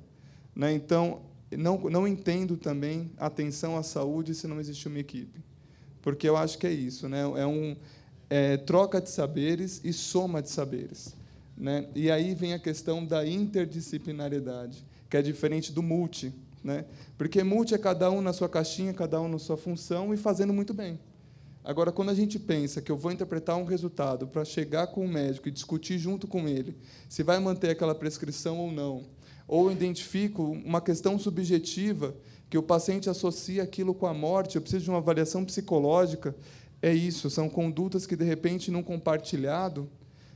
Né? Então, não, não entendo também atenção à saúde se não existe uma equipe porque eu acho que é isso, né? É um é, troca de saberes e soma de saberes, né? E aí vem a questão da interdisciplinariedade, que é diferente do multi, né? Porque multi é cada um na sua caixinha, cada um na sua função e fazendo muito bem. Agora, quando a gente pensa que eu vou interpretar um resultado para chegar com o médico e discutir junto com ele se vai manter aquela prescrição ou não, ou identifico uma questão subjetiva que o paciente associa aquilo com a morte, eu preciso de uma avaliação psicológica, é isso, são condutas que, de repente, num compartilhado,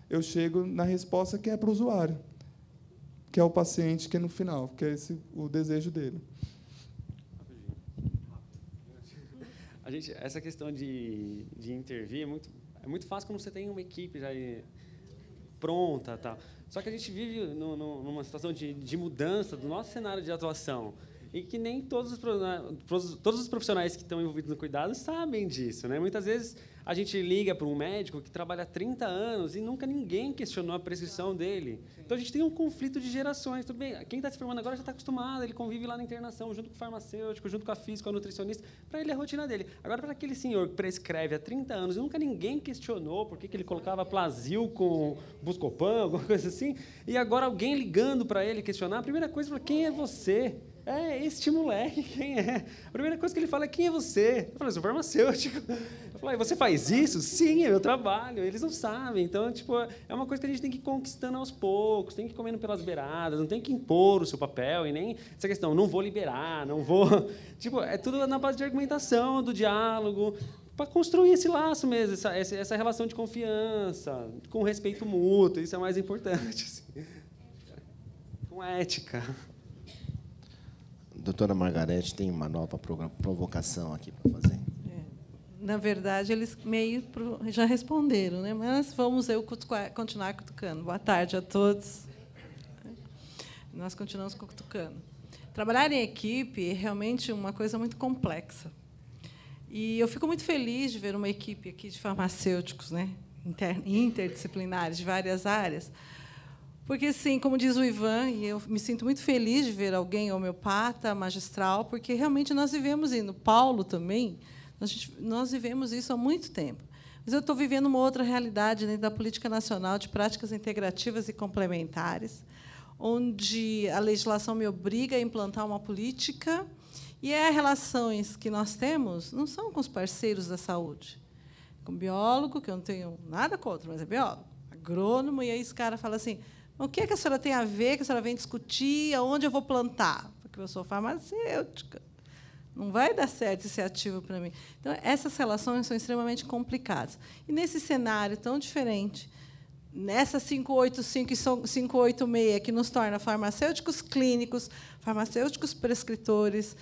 eu chego na resposta que é para o usuário, que é o paciente, que é no final, que é esse o desejo dele. A gente, essa questão de, de intervir é muito, é muito fácil quando você tem uma equipe já pronta. Tal. Só que a gente vive no, no, numa situação de, de mudança do nosso cenário de atuação e que nem todos os, todos os profissionais que estão envolvidos no cuidado sabem disso. Né? Muitas vezes a gente liga para um médico que trabalha 30 anos e nunca ninguém questionou a prescrição dele. Então a gente tem um conflito de gerações. Tudo bem, quem está se formando agora já está acostumado, ele convive lá na internação, junto com o farmacêutico, junto com a física, com a nutricionista. Para ele é a rotina dele. Agora, para aquele senhor que prescreve há 30 anos e nunca ninguém questionou por que, que ele colocava plasil com buscopan, alguma coisa assim, e agora alguém ligando para ele questionar, a primeira coisa é quem é você? é este moleque, quem é? A primeira coisa que ele fala é, quem é você? Eu falo, eu sou farmacêutico. Eu falo, você faz isso? Sim, é meu trabalho. Eles não sabem. Então, tipo, é uma coisa que a gente tem que ir conquistando aos poucos, tem que ir comendo pelas beiradas, não tem que impor o seu papel e nem essa questão, não vou liberar, não vou... Tipo, é tudo na base de argumentação, do diálogo, para construir esse laço mesmo, essa, essa relação de confiança, com respeito mútuo, isso é mais importante. Assim. Com ética doutora Margarete tem uma nova provocação aqui para fazer. É. Na verdade, eles meio já responderam, né? mas vamos eu continuar cutucando. Boa tarde a todos. Nós continuamos cutucando. Trabalhar em equipe é realmente uma coisa muito complexa. E eu fico muito feliz de ver uma equipe aqui de farmacêuticos, né? interdisciplinares de várias áreas, porque, sim, como diz o Ivan, e eu me sinto muito feliz de ver alguém homeopata, magistral, porque realmente nós vivemos, e no Paulo também, nós vivemos isso há muito tempo. Mas eu estou vivendo uma outra realidade dentro né, da política nacional de práticas integrativas e complementares, onde a legislação me obriga a implantar uma política e as relações que nós temos não são com os parceiros da saúde. Com biólogo, que eu não tenho nada contra, mas é biólogo, agrônomo, e aí esse cara fala assim: o que, é que a senhora tem a ver, que a senhora vem discutir, aonde eu vou plantar? Porque eu sou farmacêutica. Não vai dar certo esse ativo para mim. Então, essas relações são extremamente complicadas. E nesse cenário tão diferente, nessa 585 e 586, que nos torna farmacêuticos clínicos, farmacêuticos prescritores,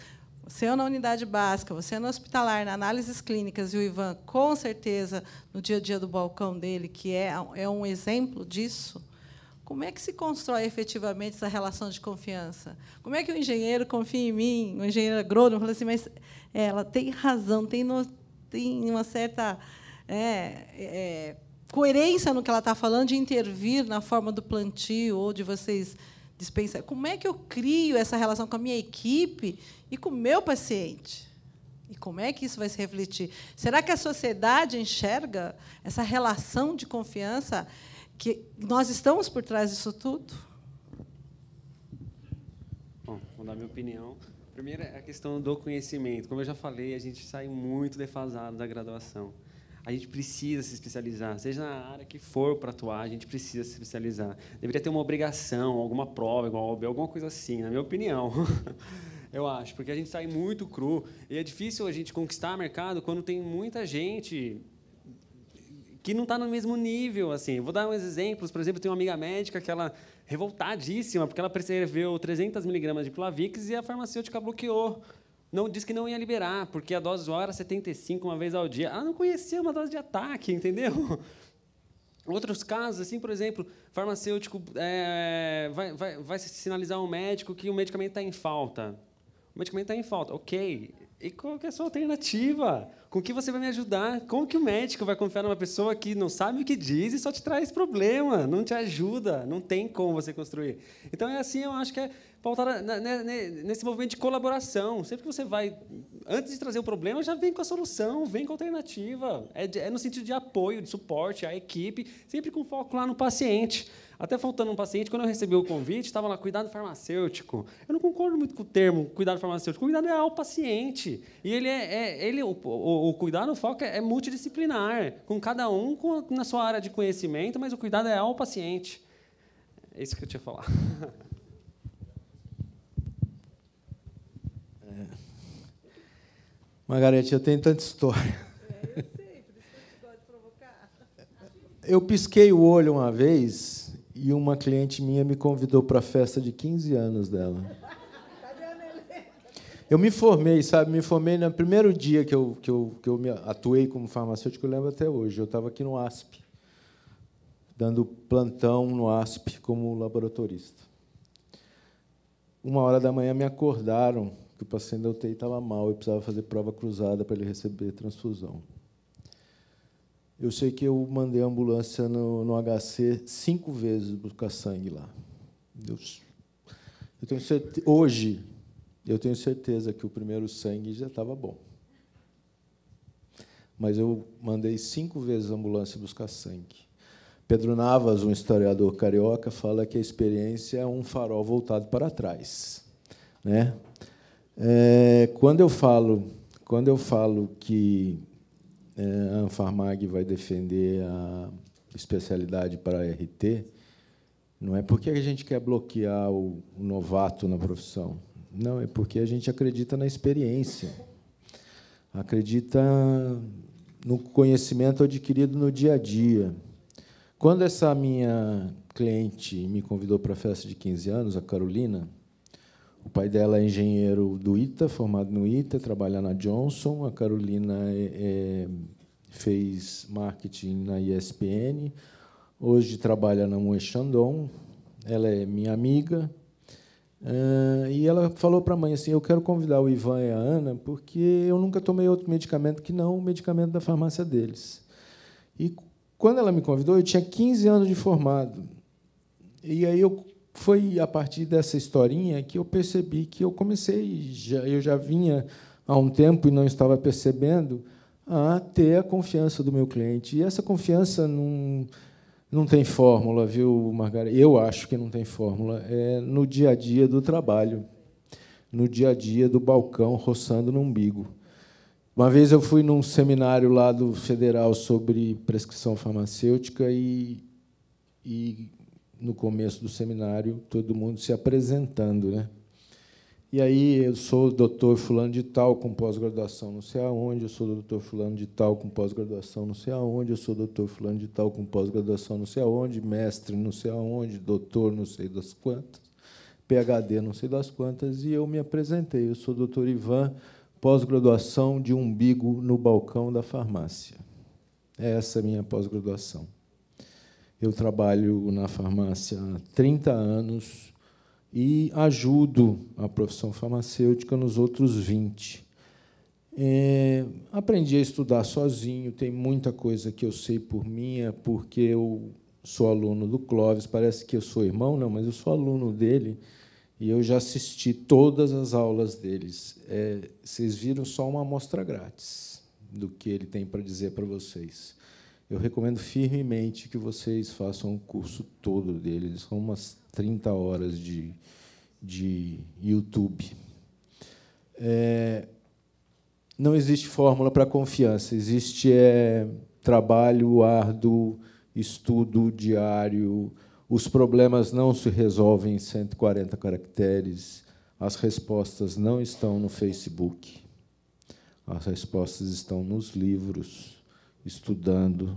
você é na unidade básica, você é no hospitalar, na análises clínicas, e o Ivan, com certeza, no dia a dia do balcão dele, que é, é um exemplo disso, como é que se constrói efetivamente essa relação de confiança? Como é que o engenheiro confia em mim, o engenheiro agrônomo, fala assim, mas eh, ela tem razão, tem, no, tem uma certa é, é, coerência no que ela está falando de intervir na forma do plantio ou de vocês dispensar. Como é que eu crio essa relação com a minha equipe e com o meu paciente? E como é que isso vai se refletir? Será que a sociedade enxerga essa relação de confiança? que nós estamos por trás disso tudo? Bom, vou dar minha opinião. Primeiro, a questão do conhecimento. Como eu já falei, a gente sai muito defasado da graduação. A gente precisa se especializar, seja na área que for para atuar, a gente precisa se especializar. Deveria ter uma obrigação, alguma prova, igual OB, alguma coisa assim, na minha opinião. eu acho, porque a gente sai muito cru. E é difícil a gente conquistar mercado quando tem muita gente que não está no mesmo nível, assim. Vou dar uns exemplos. Por exemplo, tem uma amiga médica que ela revoltadíssima porque ela prescreveu 300 miligramas de Plavix e a farmacêutica bloqueou. Não disse que não ia liberar porque a dose hora 75 uma vez ao dia. Ela não conhecia uma dose de ataque, entendeu? Outros casos, assim, por exemplo, farmacêutico é, vai, vai, vai sinalizar um médico que o medicamento está em falta. O medicamento está em falta. Ok, e qual é a sua alternativa? Com que você vai me ajudar? Como que o médico vai confiar numa pessoa que não sabe o que diz e só te traz problema, não te ajuda, não tem como você construir? Então é assim, eu acho que é pautar né, nesse movimento de colaboração. Sempre que você vai, antes de trazer o problema, já vem com a solução, vem com a alternativa. É, é no sentido de apoio, de suporte à equipe, sempre com foco lá no paciente. Até faltando um paciente, quando eu recebi o convite, estava lá cuidado farmacêutico. Eu não concordo muito com o termo cuidado farmacêutico. O cuidado é ao paciente. E ele é, é ele, o, o, o cuidado, o foco é, é multidisciplinar, com cada um com, na sua área de conhecimento, mas o cuidado é ao paciente. É isso que eu tinha falar. É. Margarete, eu tenho tanta história. É, eu sei, por isso que provocar. Eu pisquei o olho uma vez e uma cliente minha me convidou para a festa de 15 anos dela. Eu me formei, sabe? Me formei no primeiro dia que eu, que eu, que eu me atuei como farmacêutico, eu lembro até hoje. Eu estava aqui no ASP, dando plantão no ASP como laboratorista. Uma hora da manhã me acordaram que o paciente da UTI estava mal e precisava fazer prova cruzada para ele receber transfusão. Eu sei que eu mandei a ambulância no, no HC cinco vezes buscar sangue lá. Deus. Eu tenho certeza, hoje, eu tenho certeza que o primeiro sangue já estava bom. Mas eu mandei cinco vezes a ambulância buscar sangue. Pedro Navas, um historiador carioca, fala que a experiência é um farol voltado para trás. Né? É, quando eu falo, quando eu falo que é, a Anfarmag vai defender a especialidade para a RT, não é porque a gente quer bloquear o, o novato na profissão, não, é porque a gente acredita na experiência, acredita no conhecimento adquirido no dia a dia. Quando essa minha cliente me convidou para a festa de 15 anos, a Carolina, o pai dela é engenheiro do ITA, formado no ITA, trabalha na Johnson. A Carolina é, é, fez marketing na ESPN. Hoje trabalha na Moët Chandon. Ela é minha amiga. Uh, e ela falou para a mãe assim: Eu quero convidar o Ivan e a Ana, porque eu nunca tomei outro medicamento que não o medicamento da farmácia deles. E quando ela me convidou, eu tinha 15 anos de formado. E aí eu foi a partir dessa historinha que eu percebi que eu comecei, já, eu já vinha há um tempo e não estava percebendo, a ter a confiança do meu cliente. E essa confiança não, não tem fórmula, viu, Margarida? Eu acho que não tem fórmula. É no dia a dia do trabalho, no dia a dia do balcão roçando no umbigo. Uma vez eu fui num seminário lá do Federal sobre prescrição farmacêutica e, e no começo do seminário, todo mundo se apresentando, né? E aí eu sou o doutor fulano de tal com pós-graduação não sei aonde, eu sou o doutor fulano de tal com pós-graduação não sei aonde, eu sou o doutor fulano de tal com pós-graduação não sei aonde, mestre não sei aonde, doutor não sei das quantas, PhD não sei das quantas, e eu me apresentei. Eu sou o doutor Ivan, pós-graduação de umbigo no balcão da farmácia. Essa é essa minha pós-graduação. Eu trabalho na farmácia há 30 anos e ajudo a profissão farmacêutica nos outros 20. É, aprendi a estudar sozinho, tem muita coisa que eu sei por minha, é porque eu sou aluno do Clóvis, parece que eu sou irmão, não, mas eu sou aluno dele e eu já assisti todas as aulas deles. É, vocês viram só uma amostra grátis do que ele tem para dizer para vocês eu recomendo firmemente que vocês façam o curso todo deles. São umas 30 horas de, de YouTube. É, não existe fórmula para confiança, existe é, trabalho árduo, estudo diário. Os problemas não se resolvem em 140 caracteres, as respostas não estão no Facebook, as respostas estão nos livros estudando,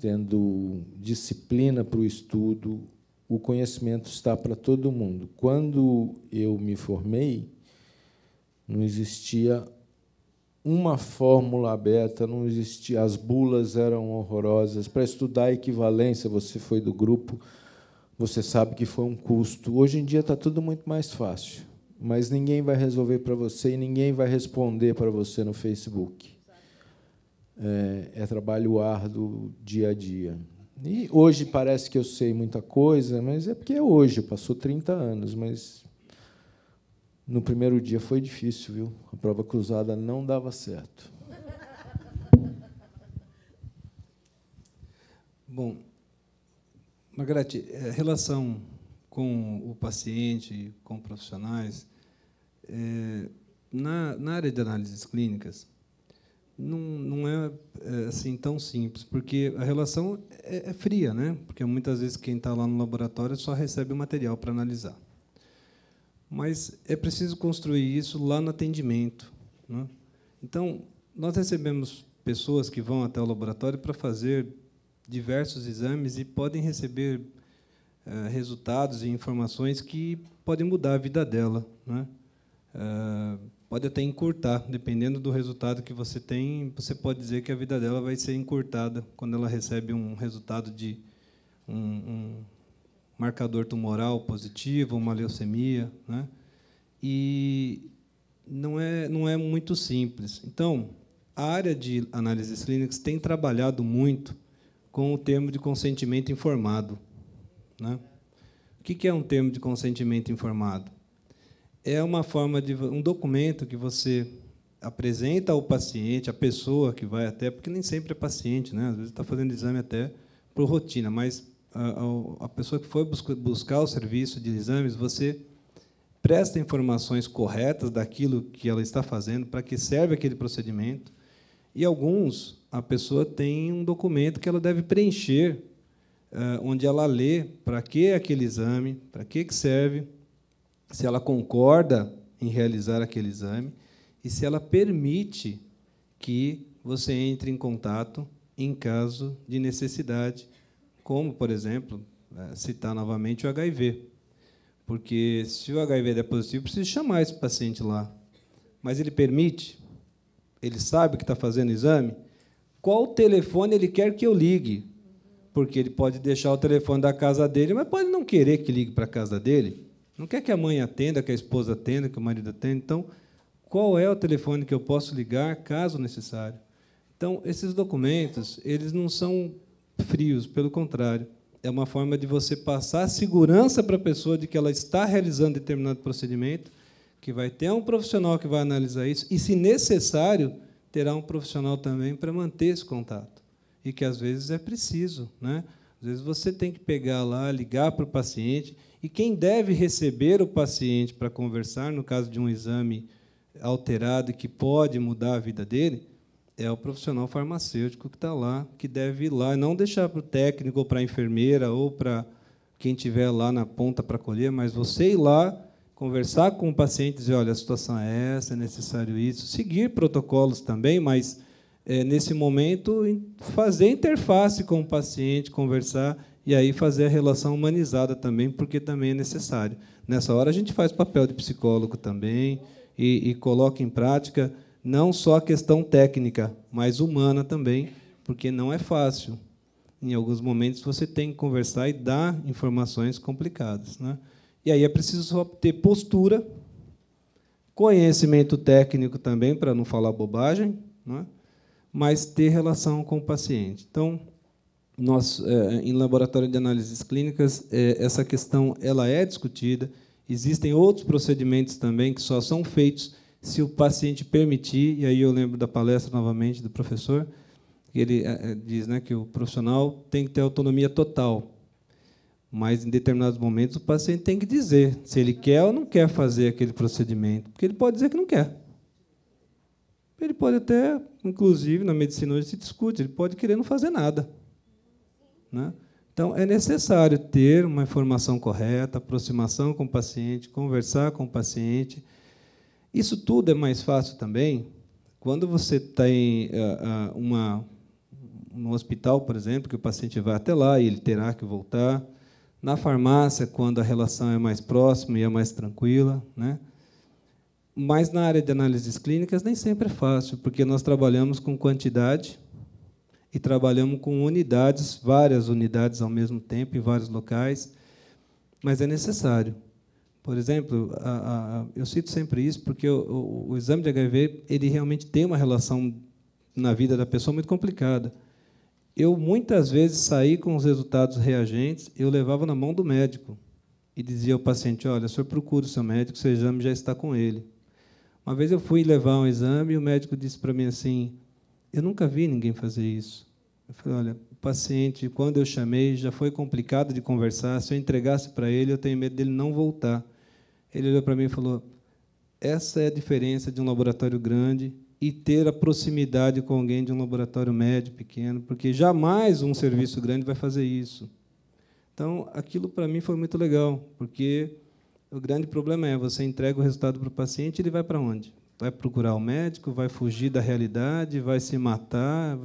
tendo disciplina para o estudo, o conhecimento está para todo mundo. Quando eu me formei, não existia uma fórmula aberta, não existia, as bulas eram horrorosas. Para estudar a equivalência, você foi do grupo, você sabe que foi um custo. Hoje em dia está tudo muito mais fácil, mas ninguém vai resolver para você e ninguém vai responder para você no Facebook é, é trabalho árduo dia a dia. E hoje parece que eu sei muita coisa, mas é porque é hoje, passou 30 anos, mas no primeiro dia foi difícil, viu? A prova cruzada não dava certo. Bom, Margarete, a é, relação com o paciente, com profissionais, é, na, na área de análises clínicas, não, não é, é assim tão simples, porque a relação é, é fria, né? Porque muitas vezes quem está lá no laboratório só recebe o material para analisar. Mas é preciso construir isso lá no atendimento. Né? Então, nós recebemos pessoas que vão até o laboratório para fazer diversos exames e podem receber é, resultados e informações que podem mudar a vida dela. Né? É, pode até encurtar, dependendo do resultado que você tem, você pode dizer que a vida dela vai ser encurtada quando ela recebe um resultado de um, um marcador tumoral positivo, uma leucemia, né? E não é não é muito simples. Então, a área de análises clínicas tem trabalhado muito com o termo de consentimento informado, né? O que é um termo de consentimento informado? é uma forma de um documento que você apresenta ao paciente, a pessoa que vai até, porque nem sempre é paciente, né? Às vezes está fazendo exame até por rotina, mas a, a pessoa que foi buscar o serviço de exames, você presta informações corretas daquilo que ela está fazendo, para que serve aquele procedimento. E alguns, a pessoa tem um documento que ela deve preencher, eh, onde ela lê para que aquele exame, para que, que serve, se ela concorda em realizar aquele exame e se ela permite que você entre em contato em caso de necessidade, como, por exemplo, é, citar novamente o HIV. Porque se o HIV der positivo, precisa chamar esse paciente lá. Mas ele permite? Ele sabe que está fazendo o exame? Qual telefone ele quer que eu ligue? Porque ele pode deixar o telefone da casa dele, mas pode não querer que ligue para a casa dele. Não quer que a mãe atenda, que a esposa atenda, que o marido atenda. Então, qual é o telefone que eu posso ligar caso necessário? Então, esses documentos, eles não são frios, pelo contrário. É uma forma de você passar segurança para a pessoa de que ela está realizando determinado procedimento, que vai ter um profissional que vai analisar isso, e, se necessário, terá um profissional também para manter esse contato. E que às vezes é preciso. Né? Às vezes você tem que pegar lá, ligar para o paciente e quem deve receber o paciente para conversar, no caso de um exame alterado que pode mudar a vida dele, é o profissional farmacêutico que está lá, que deve ir lá, não deixar para o técnico, ou para a enfermeira, ou para quem tiver lá na ponta para colher, mas você ir lá, conversar com o paciente, dizer, olha, a situação é essa, é necessário isso, seguir protocolos também, mas é, nesse momento fazer interface com o paciente, conversar e aí fazer a relação humanizada também, porque também é necessário. Nessa hora a gente faz papel de psicólogo também e, e coloca em prática não só a questão técnica, mas humana também, porque não é fácil. Em alguns momentos você tem que conversar e dar informações complicadas, né? E aí é preciso só ter postura, conhecimento técnico também para não falar bobagem, né? mas ter relação com o paciente. Então, nós, é, em laboratório de análises clínicas, é, essa questão ela é discutida. Existem outros procedimentos também que só são feitos se o paciente permitir. E aí eu lembro da palestra novamente do professor, ele eh, diz né, que o profissional tem que ter autonomia total, mas em determinados momentos o paciente tem que dizer se ele quer ou não quer fazer aquele procedimento, porque ele pode dizer que não quer. Ele pode até, inclusive, na medicina hoje se discute, ele pode querer não fazer nada. Né? Então, é necessário ter uma informação correta, aproximação com o paciente, conversar com o paciente. Isso tudo é mais fácil também quando você tem uh, um hospital, por exemplo, que o paciente vai até lá e ele terá que voltar. Na farmácia, quando a relação é mais próxima e é mais tranquila. Né? Mas na área de análises clínicas nem sempre é fácil, porque nós trabalhamos com quantidade e trabalhamos com unidades, várias unidades ao mesmo tempo, em vários locais, mas é necessário. Por exemplo, a, a, eu cito sempre isso porque o, o, o, exame de HIV ele realmente tem uma relação na vida da pessoa muito complicada. Eu muitas vezes saí com os resultados reagentes, eu levava na mão do médico e dizia ao paciente: olha, o senhor procura o seu médico, seu exame já está com ele. Uma vez eu fui levar um exame e o médico disse para mim assim: eu nunca vi ninguém fazer isso. Eu falei, olha, o paciente, quando eu chamei, já foi complicado de conversar. Se eu entregasse para ele, eu tenho medo dele não voltar. Ele olhou para mim e falou: essa é a diferença de um laboratório grande e ter a proximidade com alguém de um laboratório médio, pequeno, porque jamais um serviço grande vai fazer isso. Então, aquilo para mim foi muito legal, porque o grande problema é você entrega o resultado para o paciente, ele vai para onde? vai procurar o um médico, vai fugir da realidade, vai se matar.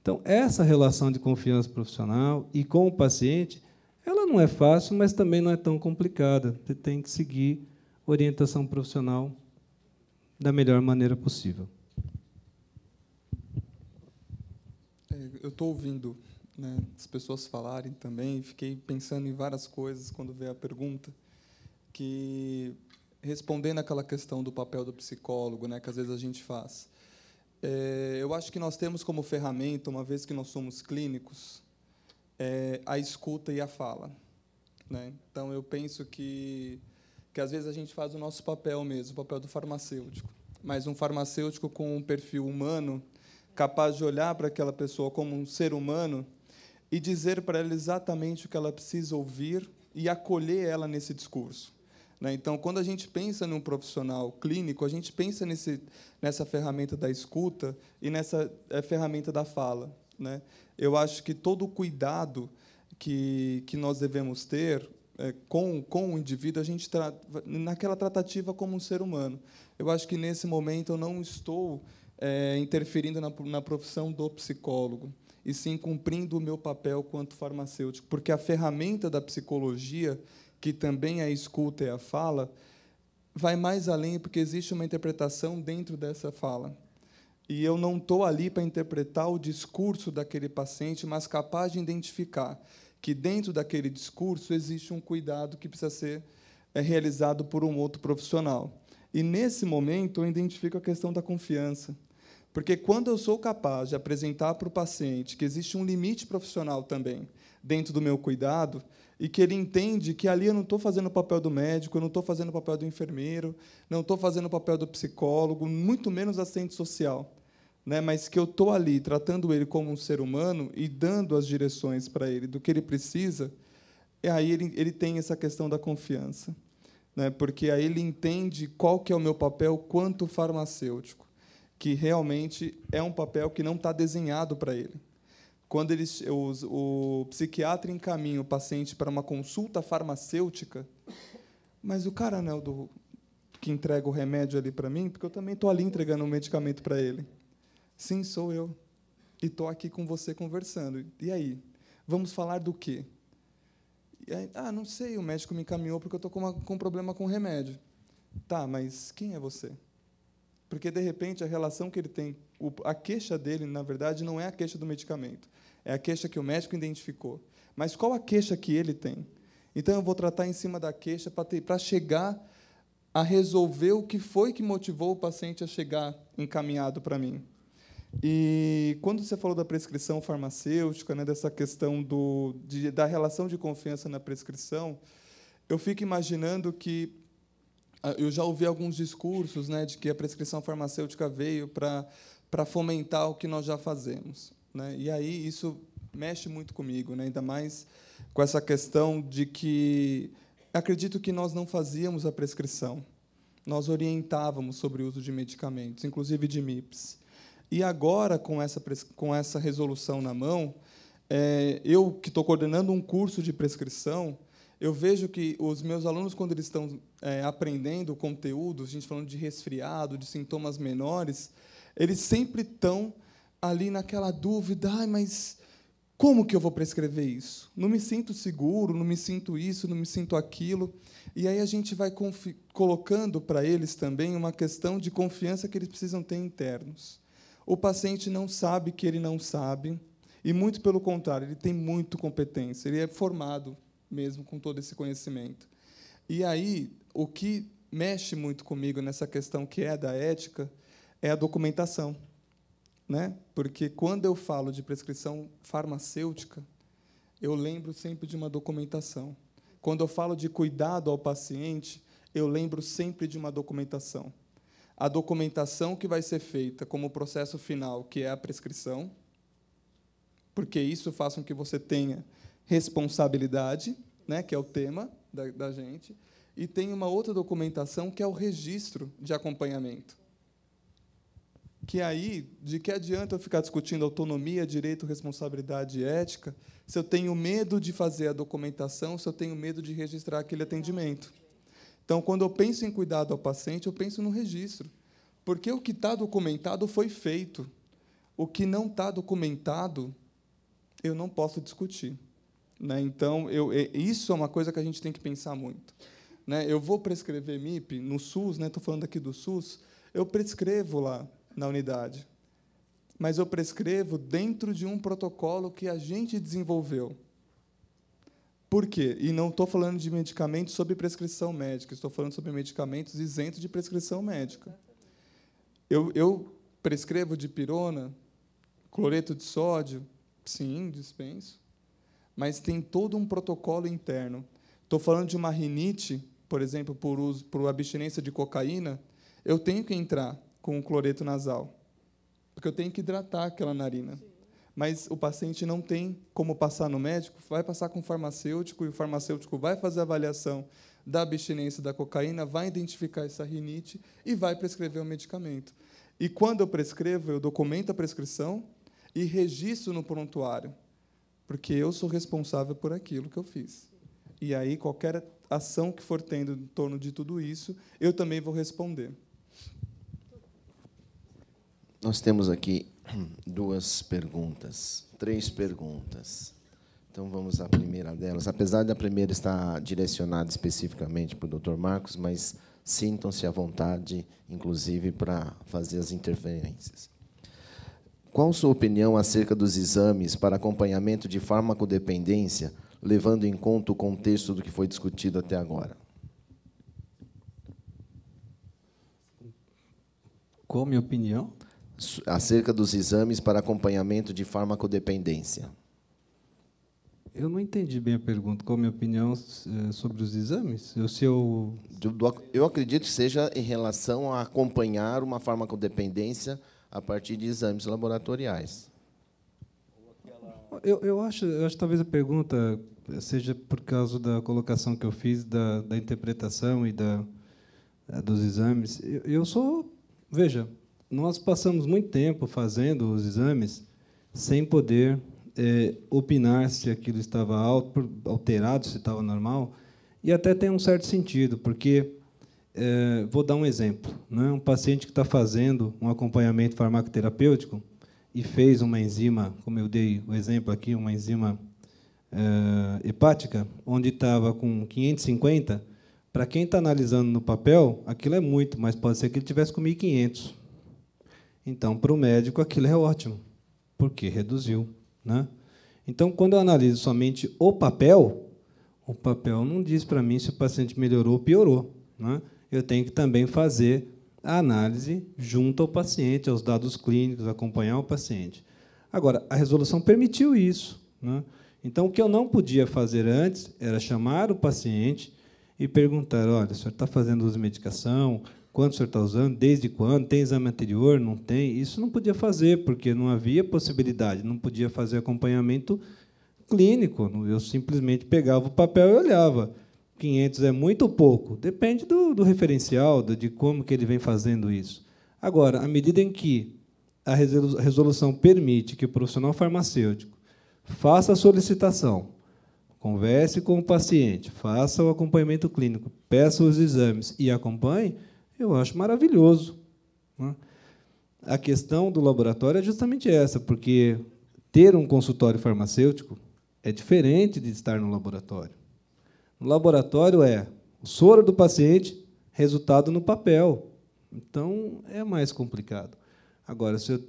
Então, essa relação de confiança profissional e com o paciente, ela não é fácil, mas também não é tão complicada. Você tem que seguir orientação profissional da melhor maneira possível. É, eu estou ouvindo né, as pessoas falarem também, fiquei pensando em várias coisas quando veio a pergunta, que respondendo aquela questão do papel do psicólogo, né, que às vezes a gente faz. É, eu acho que nós temos como ferramenta, uma vez que nós somos clínicos, é, a escuta e a fala. Né? Então, eu penso que, que às vezes a gente faz o nosso papel mesmo, o papel do farmacêutico. Mas um farmacêutico com um perfil humano, capaz de olhar para aquela pessoa como um ser humano e dizer para ela exatamente o que ela precisa ouvir e acolher ela nesse discurso. Né? Então, quando a gente pensa num profissional clínico, a gente pensa nesse, nessa ferramenta da escuta e nessa eh, ferramenta da fala. Né? Eu acho que todo o cuidado que, que nós devemos ter é, com, com o indivíduo, a gente naquela tratativa como um ser humano. Eu acho que nesse momento eu não estou é, interferindo na, na profissão do psicólogo e sim cumprindo o meu papel quanto farmacêutico, porque a ferramenta da psicologia que também a escuta e a fala, vai mais além, porque existe uma interpretação dentro dessa fala. E eu não estou ali para interpretar o discurso daquele paciente, mas capaz de identificar que dentro daquele discurso existe um cuidado que precisa ser eh, realizado por um outro profissional. E nesse momento eu identifico a questão da confiança. Porque quando eu sou capaz de apresentar para o paciente que existe um limite profissional também dentro do meu cuidado, e que ele entende que ali eu não estou fazendo o papel do médico, eu não estou fazendo o papel do enfermeiro, não estou fazendo o papel do psicólogo, muito menos assistente social, né? mas que eu estou ali tratando ele como um ser humano e dando as direções para ele do que ele precisa, e aí ele, ele tem essa questão da confiança, né? porque aí ele entende qual que é o meu papel quanto farmacêutico, que realmente é um papel que não está desenhado para ele. Quando eles, o, o psiquiatra encaminha o paciente para uma consulta farmacêutica, mas o cara não é o do, que entrega o remédio ali para mim, porque eu também estou ali entregando um medicamento para ele. Sim, sou eu. E estou aqui com você conversando. E aí? Vamos falar do quê? Aí, ah, não sei, o médico me encaminhou porque eu estou com, com, um problema com o remédio. Tá, mas quem é você? Porque, de repente, a relação que ele tem o, a queixa dele, na verdade, não é a queixa do medicamento, é a queixa que o médico identificou. Mas qual a queixa que ele tem? Então eu vou tratar em cima da queixa para chegar a resolver o que foi que motivou o paciente a chegar encaminhado para mim. E quando você falou da prescrição farmacêutica, né, dessa questão do, de, da relação de confiança na prescrição, eu fico imaginando que ah, eu já ouvi alguns discursos né, de que a prescrição farmacêutica veio para para fomentar o que nós já fazemos. Né? E aí isso mexe muito comigo, né? ainda mais com essa questão de que acredito que nós não fazíamos a prescrição, nós orientávamos sobre o uso de medicamentos, inclusive de MIPS. E agora, com essa, com essa resolução na mão, é, eu que estou coordenando um curso de prescrição, eu vejo que os meus alunos, quando eles estão é, aprendendo o conteúdo, a gente falando de resfriado, de sintomas menores, eles sempre estão ali naquela dúvida, Ah, mas como que eu vou prescrever isso? Não me sinto seguro, não me sinto isso, não me sinto aquilo. E aí a gente vai colocando para eles também uma questão de confiança que eles precisam ter internos. O paciente não sabe que ele não sabe, e muito pelo contrário, ele tem muito competência, ele é formado mesmo com todo esse conhecimento. E aí, o que mexe muito comigo nessa questão que é da ética, é a documentação. Né? Porque quando eu falo de prescrição farmacêutica, eu lembro sempre de uma documentação. Quando eu falo de cuidado ao paciente, eu lembro sempre de uma documentação. A documentação que vai ser feita como processo final, que é a prescrição, porque isso faz com que você tenha responsabilidade, né, que é o tema da, da gente, e tem uma outra documentação que é o registro de acompanhamento que aí, de que adianta eu ficar discutindo autonomia, direito, responsabilidade e ética, se eu tenho medo de fazer a documentação, se eu tenho medo de registrar aquele atendimento? Então, quando eu penso em cuidado ao paciente, eu penso no registro. Porque o que está documentado foi feito. O que não está documentado, eu não posso discutir. Né? Então, eu, isso é uma coisa que a gente tem que pensar muito. Né? Eu vou prescrever MIP no SUS, estou né? falando aqui do SUS, eu prescrevo lá na unidade. Mas eu prescrevo dentro de um protocolo que a gente desenvolveu. Por quê? E não estou falando de medicamentos sob prescrição médica, estou falando sobre medicamentos isentos de prescrição médica. Eu, eu prescrevo dipirona, cloreto de sódio, sim, dispenso, mas tem todo um protocolo interno. Estou falando de uma rinite, por exemplo, por, uso, por abstinência de cocaína, eu tenho que entrar com o cloreto nasal, porque eu tenho que hidratar aquela narina. Sim. Mas o paciente não tem como passar no médico, vai passar com o farmacêutico e o farmacêutico vai fazer a avaliação da abstinência da cocaína, vai identificar essa rinite e vai prescrever o medicamento. E quando eu prescrevo, eu documento a prescrição e registro no prontuário, porque eu sou responsável por aquilo que eu fiz. E aí qualquer ação que for tendo em torno de tudo isso, eu também vou responder nós temos aqui duas perguntas, três perguntas. Então vamos à primeira delas. Apesar da primeira estar direcionada especificamente para o Dr. Marcos, mas sintam-se à vontade, inclusive para fazer as interferências. Qual sua opinião acerca dos exames para acompanhamento de farmacodependência, levando em conta o contexto do que foi discutido até agora? Qual a minha opinião? acerca dos exames para acompanhamento de farmacodependência. Eu não entendi bem a pergunta. Qual a minha opinião eh, sobre os exames? Eu, se eu... eu acredito que seja em relação a acompanhar uma farmacodependência a partir de exames laboratoriais. Eu, eu, acho, eu acho que talvez a pergunta seja por causa da colocação que eu fiz da, da interpretação e da, eh, dos exames. Eu, eu sou, veja, nós passamos muito tempo fazendo os exames sem poder é, opinar se aquilo estava alterado, se estava normal, e até tem um certo sentido, porque é, vou dar um exemplo, né? um paciente que está fazendo um acompanhamento farmacoterapêutico e fez uma enzima, como eu dei o exemplo aqui, uma enzima é, hepática, onde estava com 550, para quem está analisando no papel, aquilo é muito, mas pode ser que ele tivesse com 1.500. Então, para o médico, aquilo é ótimo, porque reduziu. Né? Então, quando eu analiso somente o papel, o papel não diz para mim se o paciente melhorou ou piorou. Né? Eu tenho que também fazer a análise junto ao paciente, aos dados clínicos, acompanhar o paciente. Agora, a resolução permitiu isso. Né? Então, o que eu não podia fazer antes era chamar o paciente e perguntar: olha, o senhor está fazendo uso de medicação? quanto o senhor está usando, desde quando, tem exame anterior, não tem. Isso não podia fazer, porque não havia possibilidade, não podia fazer acompanhamento clínico. Eu simplesmente pegava o papel e olhava. 500 é muito ou pouco? Depende do, do referencial, de como que ele vem fazendo isso. Agora, à medida em que a resolução permite que o profissional farmacêutico faça a solicitação, converse com o paciente, faça o acompanhamento clínico, peça os exames e acompanhe, eu acho maravilhoso. Né? A questão do laboratório é justamente essa, porque ter um consultório farmacêutico é diferente de estar no laboratório. No laboratório é o soro do paciente, resultado no papel. Então é mais complicado. Agora, se eu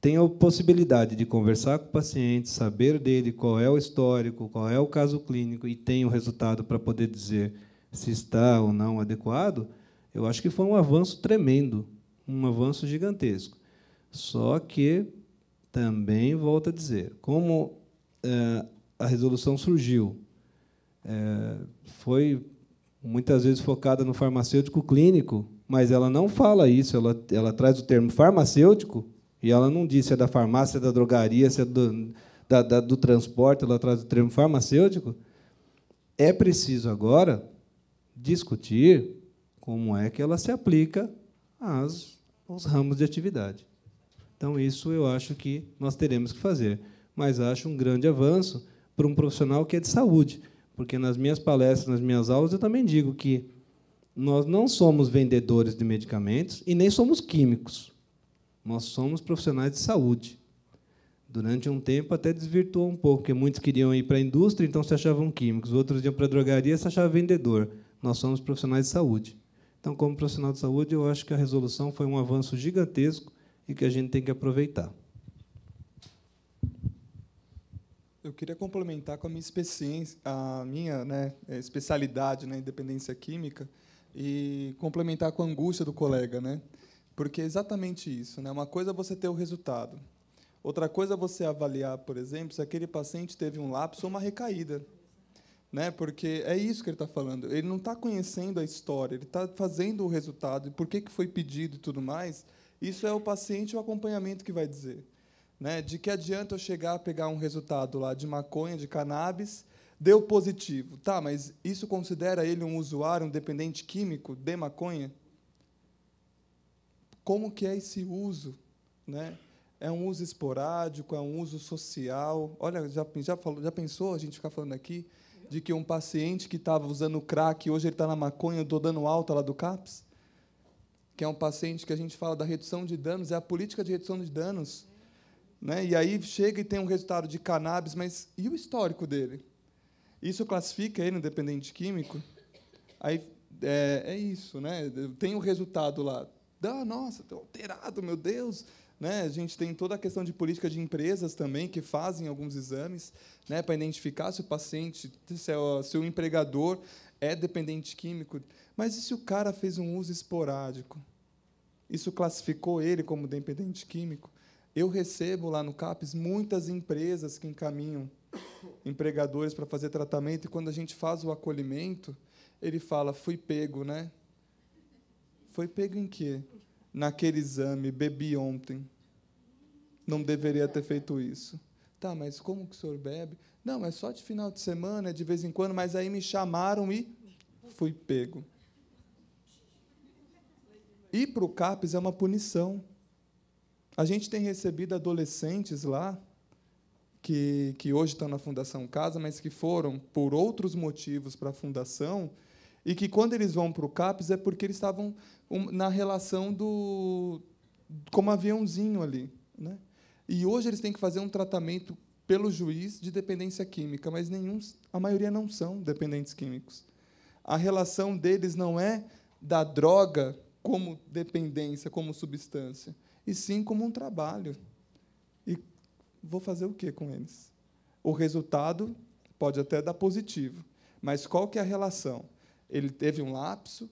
tenho a possibilidade de conversar com o paciente, saber dele qual é o histórico, qual é o caso clínico e tenho o resultado para poder dizer se está ou não adequado, eu acho que foi um avanço tremendo, um avanço gigantesco. Só que também volto a dizer, como é, a resolução surgiu, é, foi muitas vezes focada no farmacêutico clínico, mas ela não fala isso, ela, ela traz o termo farmacêutico e ela não diz se é da farmácia, é da drogaria, se é do, da, da, do transporte, ela traz o termo farmacêutico. É preciso agora discutir como é que ela se aplica aos ramos de atividade. Então, isso eu acho que nós teremos que fazer. Mas acho um grande avanço para um profissional que é de saúde, porque nas minhas palestras, nas minhas aulas, eu também digo que nós não somos vendedores de medicamentos e nem somos químicos. Nós somos profissionais de saúde. Durante um tempo até desvirtuou um pouco, porque muitos queriam ir para a indústria, então se achavam químicos, outros iam para a drogaria, se achavam vendedor. Nós somos profissionais de saúde. Então, como profissional de saúde, eu acho que a resolução foi um avanço gigantesco e que a gente tem que aproveitar. Eu queria complementar com a minha, a minha né, é, especialidade na né, independência química e complementar com a angústia do colega, né? Porque é exatamente isso, né? Uma coisa é você ter o resultado. Outra coisa é você avaliar, por exemplo, se aquele paciente teve um lapso ou uma recaída né? Porque é isso que ele está falando. Ele não está conhecendo a história, ele está fazendo o resultado, por que, que foi pedido e tudo mais. Isso é o paciente o acompanhamento que vai dizer. Né? De que adianta eu chegar a pegar um resultado lá de maconha, de cannabis, deu positivo. Tá, mas isso considera ele um usuário, um dependente químico de maconha? Como que é esse uso? Né? É um uso esporádico, é um uso social. Olha, já, já, falou, já pensou a gente ficar falando aqui de que um paciente que estava usando crack hoje ele está na maconha, eu estou dando alta lá do CAPS? Que é um paciente que a gente fala da redução de danos, é a política de redução de danos. Né? E aí chega e tem um resultado de cannabis, mas e o histórico dele? Isso classifica ele no dependente químico? Aí é, é isso, né? Tem o um resultado lá. Ah, nossa, estou alterado, meu Deus. Né? A gente tem toda a questão de política de empresas também, que fazem alguns exames né, para identificar se o paciente, se, é, se o empregador é dependente químico. Mas e se o cara fez um uso esporádico? Isso classificou ele como dependente químico? Eu recebo lá no CAPES muitas empresas que encaminham empregadores para fazer tratamento e quando a gente faz o acolhimento, ele fala: "Fui pego, né?" Foi pego em quê? naquele exame, bebi ontem. Não deveria ter feito isso. Tá, mas como que o senhor bebe? Não, é só de final de semana, é de vez em quando, mas aí me chamaram e fui pego. Ir para o CAPES é uma punição. A gente tem recebido adolescentes lá, que, que hoje estão na Fundação Casa, mas que foram, por outros motivos, para a Fundação, e que quando eles vão para o CAPES é porque eles estavam na relação do como aviãozinho ali, né? E hoje eles têm que fazer um tratamento pelo juiz de dependência química, mas nenhum, a maioria não são dependentes químicos. A relação deles não é da droga como dependência, como substância, e sim como um trabalho. E vou fazer o que com eles? O resultado pode até dar positivo, mas qual que é a relação? ele teve um lapso,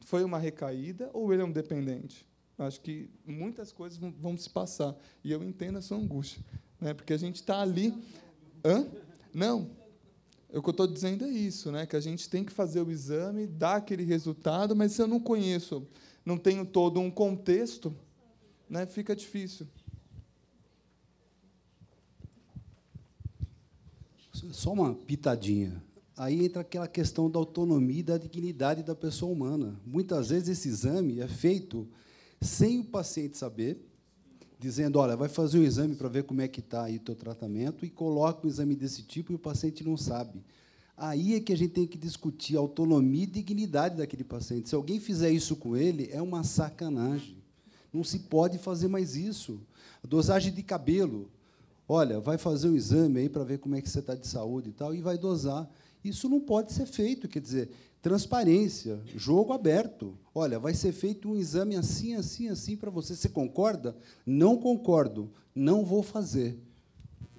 foi uma recaída ou ele é um dependente? Acho que muitas coisas vão se passar. E eu entendo a sua angústia, né? porque a gente está ali. Hã? Não. O que eu estou dizendo é isso, né? que a gente tem que fazer o exame, dar aquele resultado, mas se eu não conheço, não tenho todo um contexto, né? fica difícil. Só uma pitadinha aí entra aquela questão da autonomia e da dignidade da pessoa humana. Muitas vezes esse exame é feito sem o paciente saber, dizendo, olha, vai fazer um exame para ver como é que está aí o teu tratamento, e coloca um exame desse tipo e o paciente não sabe. Aí é que a gente tem que discutir a autonomia e dignidade daquele paciente. Se alguém fizer isso com ele, é uma sacanagem. Não se pode fazer mais isso. A dosagem de cabelo. Olha, vai fazer um exame aí para ver como é que você está de saúde e tal, e vai dosar. Isso não pode ser feito, quer dizer, transparência, jogo aberto. Olha, vai ser feito um exame assim, assim, assim para você. Você concorda? Não concordo, não vou fazer.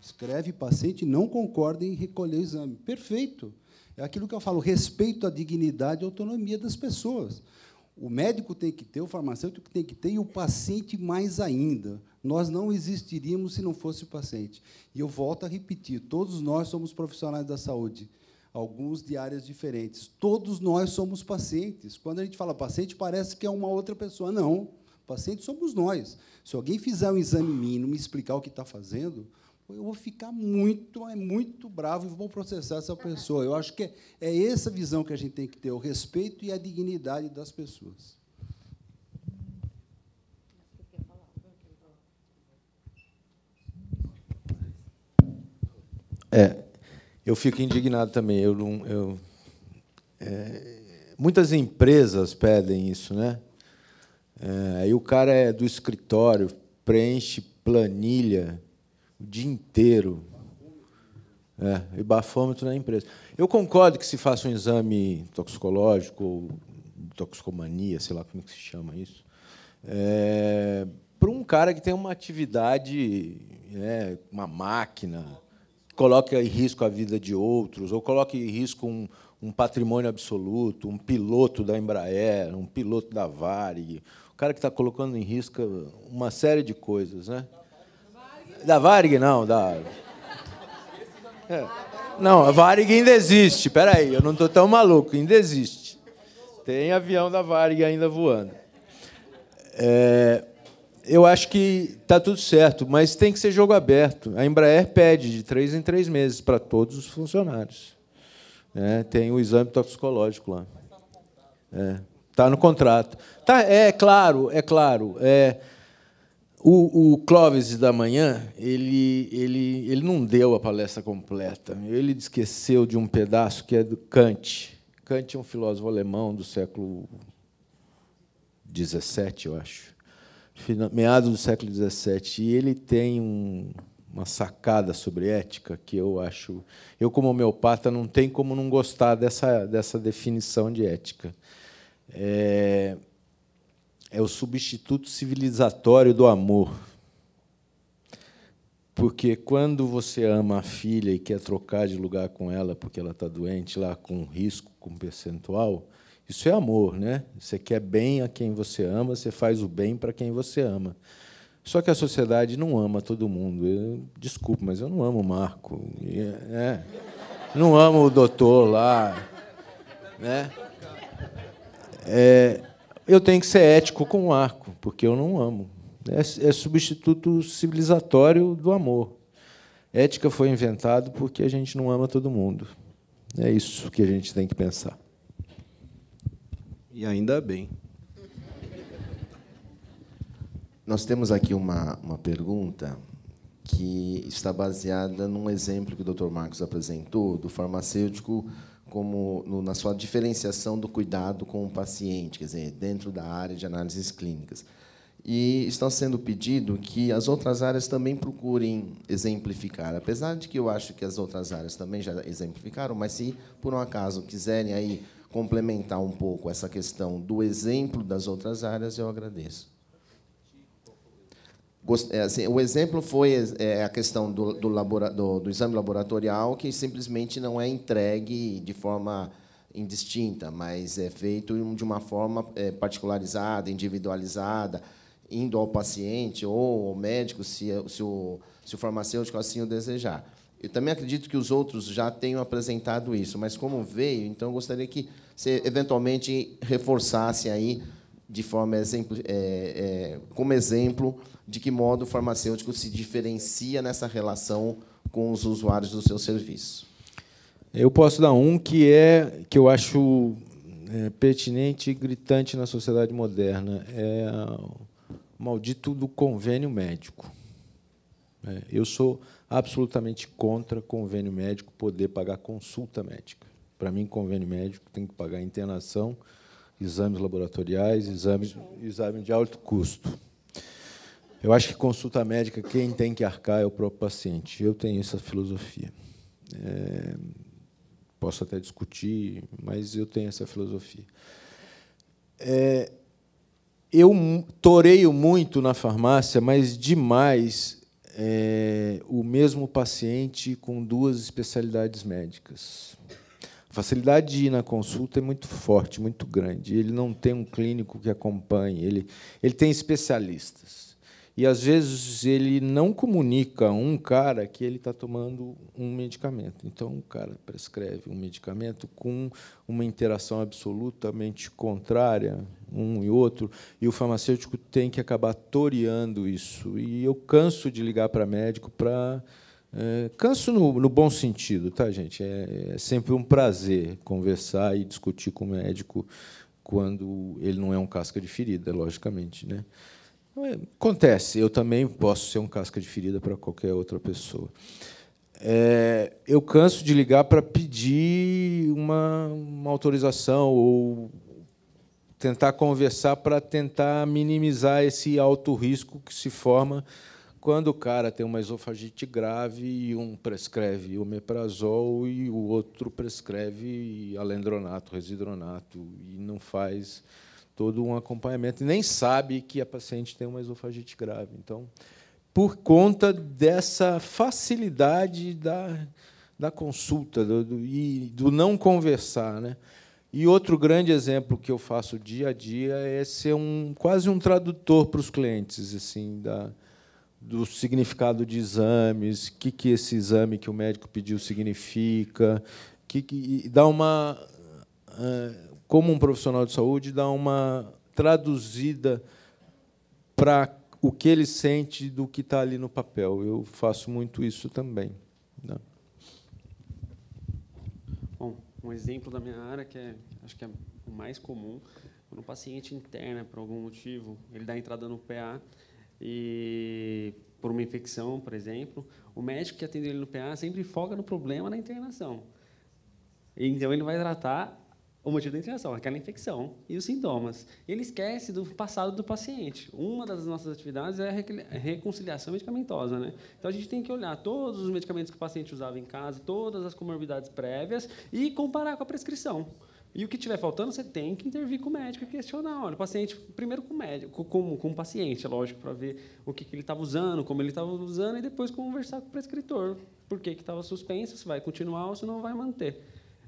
Escreve paciente, não concorda em recolher o exame. Perfeito. É aquilo que eu falo, respeito à dignidade e autonomia das pessoas. O médico tem que ter, o farmacêutico tem que ter, e o paciente mais ainda. Nós não existiríamos se não fosse o paciente. E eu volto a repetir: todos nós somos profissionais da saúde alguns de áreas diferentes. Todos nós somos pacientes. Quando a gente fala paciente, parece que é uma outra pessoa. Não. Paciente somos nós. Se alguém fizer um exame em mim e não me explicar o que está fazendo, eu vou ficar muito, é muito bravo e vou processar essa pessoa. Eu acho que é, é essa visão que a gente tem que ter, o respeito e a dignidade das pessoas. É, eu fico indignado também. Eu eu, é, muitas empresas pedem isso, né? É, aí o cara é do escritório, preenche planilha o dia inteiro. É, e bafômetro na empresa. Eu concordo que se faça um exame toxicológico ou toxicomania, sei lá como que se chama isso, é, para um cara que tem uma atividade, é uma máquina coloque em risco a vida de outros, ou coloque em risco um, um patrimônio absoluto, um piloto da Embraer, um piloto da Varig, o cara que está colocando em risco uma série de coisas, né? Da Varig, não, da. É. Não, a Varig ainda existe. Espera aí, eu não estou tão maluco, ainda existe. Tem avião da Varig ainda voando. É eu acho que está tudo certo, mas tem que ser jogo aberto. A Embraer pede de três em três meses para todos os funcionários. É, tem o exame toxicológico lá. Está é, no contrato. Tá, é, é claro, é claro. É, o, o Clóvis da manhã, ele, ele, ele não deu a palestra completa. Ele esqueceu de um pedaço que é do Kant. Kant é um filósofo alemão do século 17, eu acho meados do século XVII, e ele tem um, uma sacada sobre ética que eu acho. Eu, como homeopata, não tem como não gostar dessa, dessa definição de ética. É, é o substituto civilizatório do amor. Porque quando você ama a filha e quer trocar de lugar com ela porque ela está doente, lá com risco, com percentual, isso é amor, né? Você quer bem a quem você ama, você faz o bem para quem você ama. Só que a sociedade não ama todo mundo. Eu, desculpa, mas eu não amo o Marco. É, não amo o doutor lá. Né? É, eu tenho que ser ético com o Marco, porque eu não amo. É, é substituto civilizatório do amor. Ética foi inventado porque a gente não ama todo mundo. É isso que a gente tem que pensar. E ainda bem. Nós temos aqui uma, uma pergunta que está baseada num exemplo que o Dr. Marcos apresentou do farmacêutico como no, na sua diferenciação do cuidado com o paciente, quer dizer, dentro da área de análises clínicas. E está sendo pedido que as outras áreas também procurem exemplificar, apesar de que eu acho que as outras áreas também já exemplificaram, mas se por um acaso quiserem aí complementar um pouco essa questão do exemplo das outras áreas, eu agradeço. É, assim, o exemplo foi é, a questão do, do, do, do exame laboratorial, que simplesmente não é entregue de forma indistinta, mas é feito de uma forma é, particularizada, individualizada, indo ao paciente ou ao médico, se, se, o, se o farmacêutico assim o desejar. Eu também acredito que os outros já tenham apresentado isso, mas como veio, então gostaria que você eventualmente reforçasse aí de forma exemplo, é, é, como exemplo de que modo o farmacêutico se diferencia nessa relação com os usuários do seu serviço. Eu posso dar um que é que eu acho é, pertinente e gritante na sociedade moderna é o maldito do convênio médico. É, eu sou absolutamente contra convênio médico poder pagar consulta médica. Para mim, convênio médico tem que pagar internação, exames laboratoriais, exames exame de alto custo. Eu acho que consulta médica, quem tem que arcar é o próprio paciente. Eu tenho essa filosofia. É, posso até discutir, mas eu tenho essa filosofia. É, eu toreio muito na farmácia, mas demais é, o mesmo paciente com duas especialidades médicas. A facilidade de ir na consulta é muito forte, muito grande. Ele não tem um clínico que acompanhe, ele, ele tem especialistas. E às vezes ele não comunica a um cara que ele está tomando um medicamento. Então o cara prescreve um medicamento com uma interação absolutamente contrária, um e outro, e o farmacêutico tem que acabar toreando isso. E eu canso de ligar para médico para. É, canso no, no, bom sentido, tá, gente? É, é sempre um prazer conversar e discutir com o médico quando ele não é um casca de ferida, logicamente, né? É, acontece. Eu também posso ser um casca de ferida para qualquer outra pessoa. É, eu canso de ligar para pedir uma, uma autorização ou tentar conversar para tentar minimizar esse alto risco que se forma quando o cara tem uma esofagite grave e um prescreve omeprazol e o outro prescreve alendronato, residronato e não faz todo um acompanhamento, e nem sabe que a paciente tem uma esofagite grave. Então, por conta dessa facilidade da, da consulta do, do, e do não conversar. Né? E outro grande exemplo que eu faço dia a dia é ser um, quase um tradutor para os clientes assim da, do significado de exames, o que, que esse exame que o médico pediu significa, que, que dá uma ah, como um profissional de saúde, dar uma traduzida para o que ele sente do que está ali no papel. Eu faço muito isso também. Né? Bom, um exemplo da minha área, que é, acho que é o mais comum, quando um paciente interna, por algum motivo, ele dá entrada no PA e por uma infecção, por exemplo, o médico que atende ele no PA sempre foca no problema na internação. Então, ele vai tratar o motivo da internação, aquela infecção e os sintomas. Ele esquece do passado do paciente. Uma das nossas atividades é a é reconciliação medicamentosa. Né? Então, a gente tem que olhar todos os medicamentos que o paciente usava em casa, todas as comorbidades prévias e comparar com a prescrição. E o que tiver faltando, você tem que intervir com o médico e questionar. Olha, o paciente, primeiro com o médico, com, com o paciente, é lógico, para ver o que, que ele estava usando, como ele estava usando, e depois conversar com o prescritor. Por que estava suspenso, se vai continuar ou se não vai manter.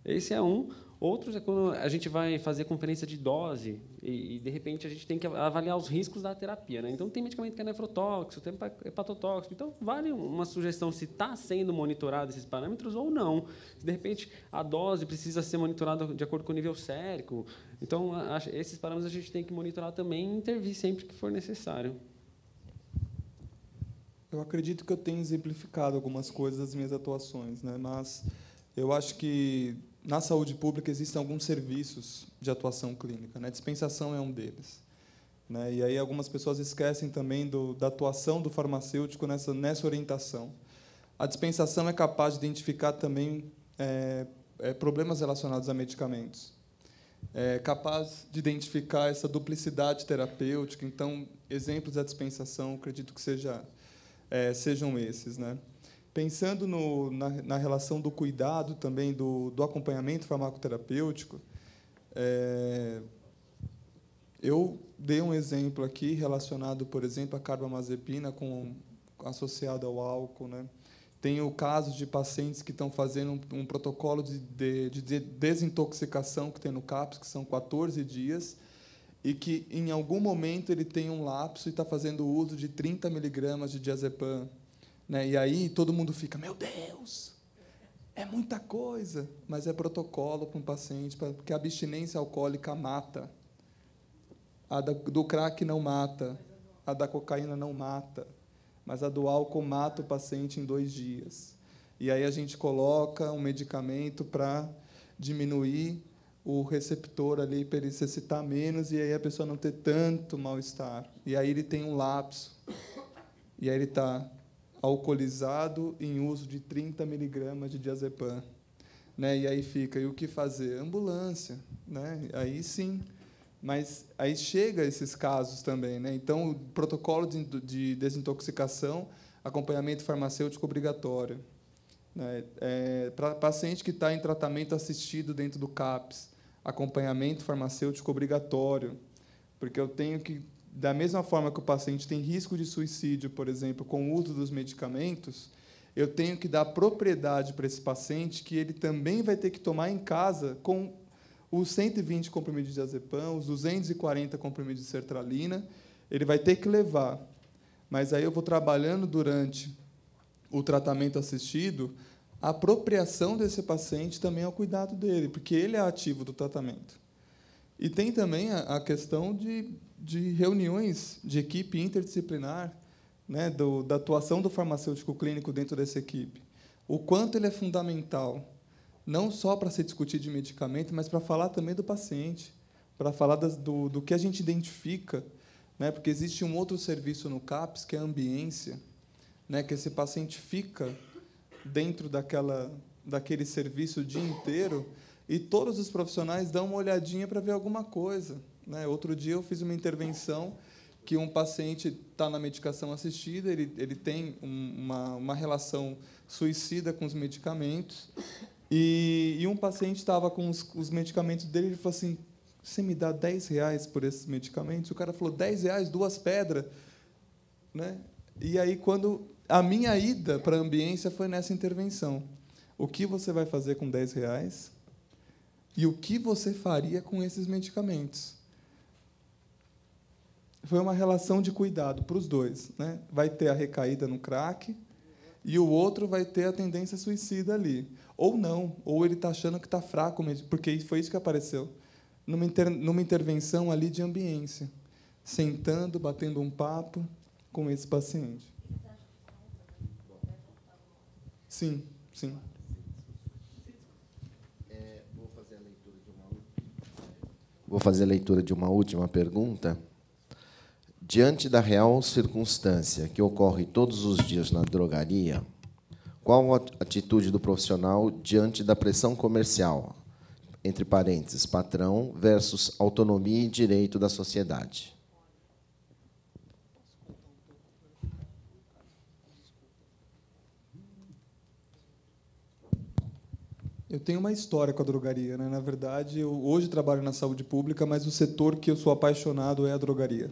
Esse é um. Outros é quando a gente vai fazer conferência de dose e, e, de repente, a gente tem que avaliar os riscos da terapia. Né? Então, tem medicamento que é nefrotóxico, tem hepatotóxico. Então, vale uma sugestão se está sendo monitorado esses parâmetros ou não. Se, de repente, a dose precisa ser monitorada de acordo com o nível sérico. Então, a, a, esses parâmetros a gente tem que monitorar também e intervir sempre que for necessário. Eu acredito que eu tenho exemplificado algumas coisas das minhas atuações, né? mas eu acho que na saúde pública existem alguns serviços de atuação clínica, né? dispensação é um deles. Né? E aí algumas pessoas esquecem também do, da atuação do farmacêutico nessa, nessa orientação. A dispensação é capaz de identificar também é, é, problemas relacionados a medicamentos. É capaz de identificar essa duplicidade terapêutica. Então, exemplos da dispensação, acredito que seja, é, sejam esses. Né? pensando no, na, na, relação do cuidado também, do, do acompanhamento farmacoterapêutico, é, eu dei um exemplo aqui relacionado, por exemplo, à carbamazepina com, associada ao álcool. Né? Tenho casos de pacientes que estão fazendo um, um protocolo de, de, de desintoxicação que tem no CAPS, que são 14 dias, e que, em algum momento, ele tem um lapso e está fazendo uso de 30 miligramas de diazepam né? E aí todo mundo fica, meu Deus, é muita coisa, mas é protocolo para um paciente, porque a abstinência alcoólica mata. A do crack não mata, a da cocaína não mata, mas a do álcool mata o paciente em dois dias. E aí a gente coloca um medicamento para diminuir o receptor ali para ele se excitar menos e aí a pessoa não ter tanto mal-estar. E aí ele tem um lapso. E aí ele está alcoolizado em uso de 30 miligramas de diazepam. Né? E aí fica, e o que fazer? Ambulância. Né? Aí sim. Mas aí chega esses casos também. Né? Então, o protocolo de desintoxicação, acompanhamento farmacêutico obrigatório. Né? É, para paciente que está em tratamento assistido dentro do CAPS, acompanhamento farmacêutico obrigatório, porque eu tenho que da mesma forma que o paciente tem risco de suicídio, por exemplo, com o uso dos medicamentos, eu tenho que dar propriedade para esse paciente que ele também vai ter que tomar em casa com os 120 comprimidos de azepam, os 240 comprimidos de sertralina, ele vai ter que levar. Mas aí eu vou trabalhando durante o tratamento assistido a apropriação desse paciente também ao cuidado dele, porque ele é ativo do tratamento. E tem também a questão de de reuniões de equipe interdisciplinar, né, do, da atuação do farmacêutico clínico dentro dessa equipe. O quanto ele é fundamental, não só para se discutir de medicamento, mas para falar também do paciente, para falar das, do, do que a gente identifica, né, porque existe um outro serviço no CAPS, que é a ambiência, né, que esse paciente fica dentro daquela, daquele serviço o dia inteiro e todos os profissionais dão uma olhadinha para ver alguma coisa. Né? Outro dia eu fiz uma intervenção que um paciente está na medicação assistida, ele, ele tem uma, uma relação suicida com os medicamentos, e, e um paciente estava com os, os medicamentos dele, ele falou assim, você me dá 10 reais por esses medicamentos? O cara falou, 10 reais, duas pedras. Né? E aí, quando a minha ida para a ambiência foi nessa intervenção. O que você vai fazer com 10 reais? E o que você faria com esses medicamentos? foi uma relação de cuidado para os dois. Né? Vai ter a recaída no crack e o outro vai ter a tendência suicida ali. Ou não, ou ele está achando que está fraco, mesmo, porque foi isso que apareceu. Numa, inter... numa intervenção ali de ambiência, sentando, batendo um papo com esse paciente. Sim, sim. É, né? Vou fazer a leitura de uma última pergunta. Diante da real circunstância que ocorre todos os dias na drogaria, qual a atitude do profissional diante da pressão comercial, entre parênteses, patrão, versus autonomia e direito da sociedade? Eu tenho uma história com a drogaria. Né? Na verdade, eu hoje trabalho na saúde pública, mas o setor que eu sou apaixonado é a drogaria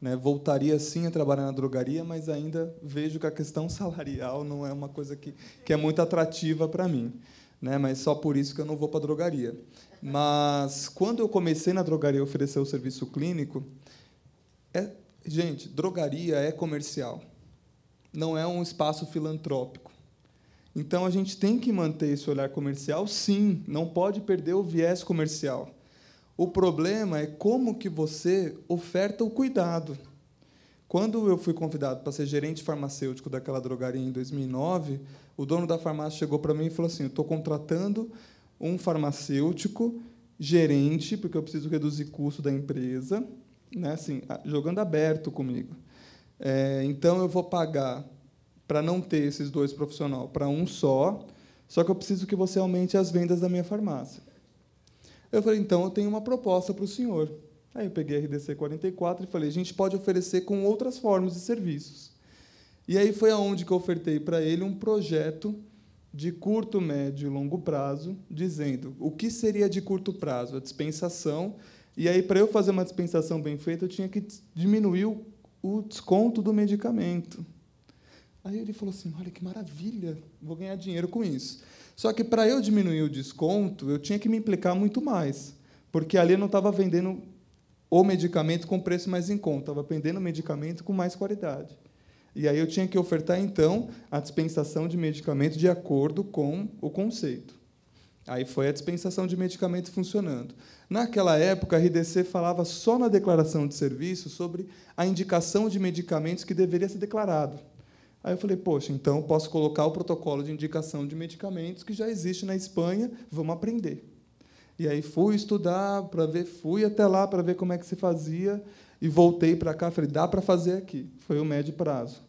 né, voltaria sim a trabalhar na drogaria, mas ainda vejo que a questão salarial não é uma coisa que, que é muito atrativa para mim. Né, mas só por isso que eu não vou para a drogaria. Mas quando eu comecei na drogaria a oferecer o serviço clínico, é, gente, drogaria é comercial, não é um espaço filantrópico. Então a gente tem que manter esse olhar comercial, sim, não pode perder o viés comercial. O problema é como que você oferta o cuidado. Quando eu fui convidado para ser gerente farmacêutico daquela drogaria em 2009, o dono da farmácia chegou para mim e falou assim: "Estou contratando um farmacêutico gerente porque eu preciso reduzir custo da empresa", né? Assim, jogando aberto comigo. É, então eu vou pagar para não ter esses dois profissionais para um só, só que eu preciso que você aumente as vendas da minha farmácia. Eu falei, então eu tenho uma proposta para o senhor. Aí eu peguei a RDC 44 e falei, a gente pode oferecer com outras formas de serviços. E aí foi aonde que eu ofertei para ele um projeto de curto, médio e longo prazo, dizendo o que seria de curto prazo, a dispensação. E aí, para eu fazer uma dispensação bem feita, eu tinha que diminuir o desconto do medicamento. Aí ele falou assim: olha que maravilha, vou ganhar dinheiro com isso. Só que para eu diminuir o desconto, eu tinha que me implicar muito mais, porque ali eu não estava vendendo o medicamento com preço mais em conta, estava vendendo o medicamento com mais qualidade. E aí eu tinha que ofertar, então, a dispensação de medicamento de acordo com o conceito. Aí foi a dispensação de medicamento funcionando. Naquela época, a RDC falava só na declaração de serviço sobre a indicação de medicamentos que deveria ser declarado. Aí eu falei, poxa, então posso colocar o protocolo de indicação de medicamentos que já existe na Espanha, vamos aprender. E aí fui estudar para ver, fui até lá para ver como é que se fazia e voltei para cá, falei, dá para fazer aqui. Foi o médio prazo.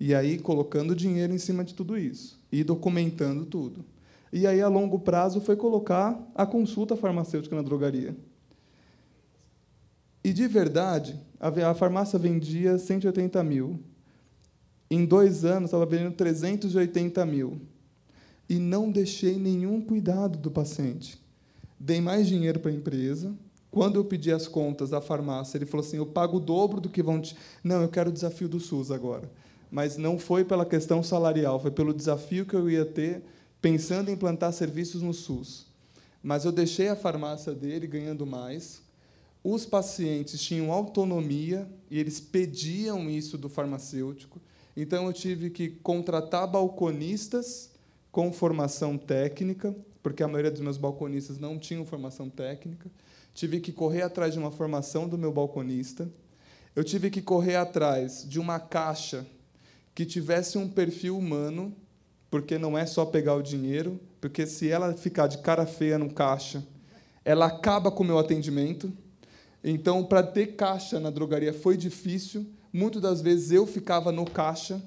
E aí colocando dinheiro em cima de tudo isso e documentando tudo. E aí a longo prazo foi colocar a consulta farmacêutica na drogaria. E de verdade, a farmácia vendia 180 mil em dois anos, estava vendendo 380 mil. E não deixei nenhum cuidado do paciente. Dei mais dinheiro para a empresa. Quando eu pedi as contas da farmácia, ele falou assim: eu pago o dobro do que vão te. Não, eu quero o desafio do SUS agora. Mas não foi pela questão salarial, foi pelo desafio que eu ia ter pensando em implantar serviços no SUS. Mas eu deixei a farmácia dele ganhando mais. Os pacientes tinham autonomia e eles pediam isso do farmacêutico. Então eu tive que contratar balconistas com formação técnica, porque a maioria dos meus balconistas não tinham formação técnica. Tive que correr atrás de uma formação do meu balconista. Eu tive que correr atrás de uma caixa que tivesse um perfil humano, porque não é só pegar o dinheiro, porque se ela ficar de cara feia no caixa, ela acaba com o meu atendimento. Então, para ter caixa na drogaria foi difícil. Muitas das vezes eu ficava no caixa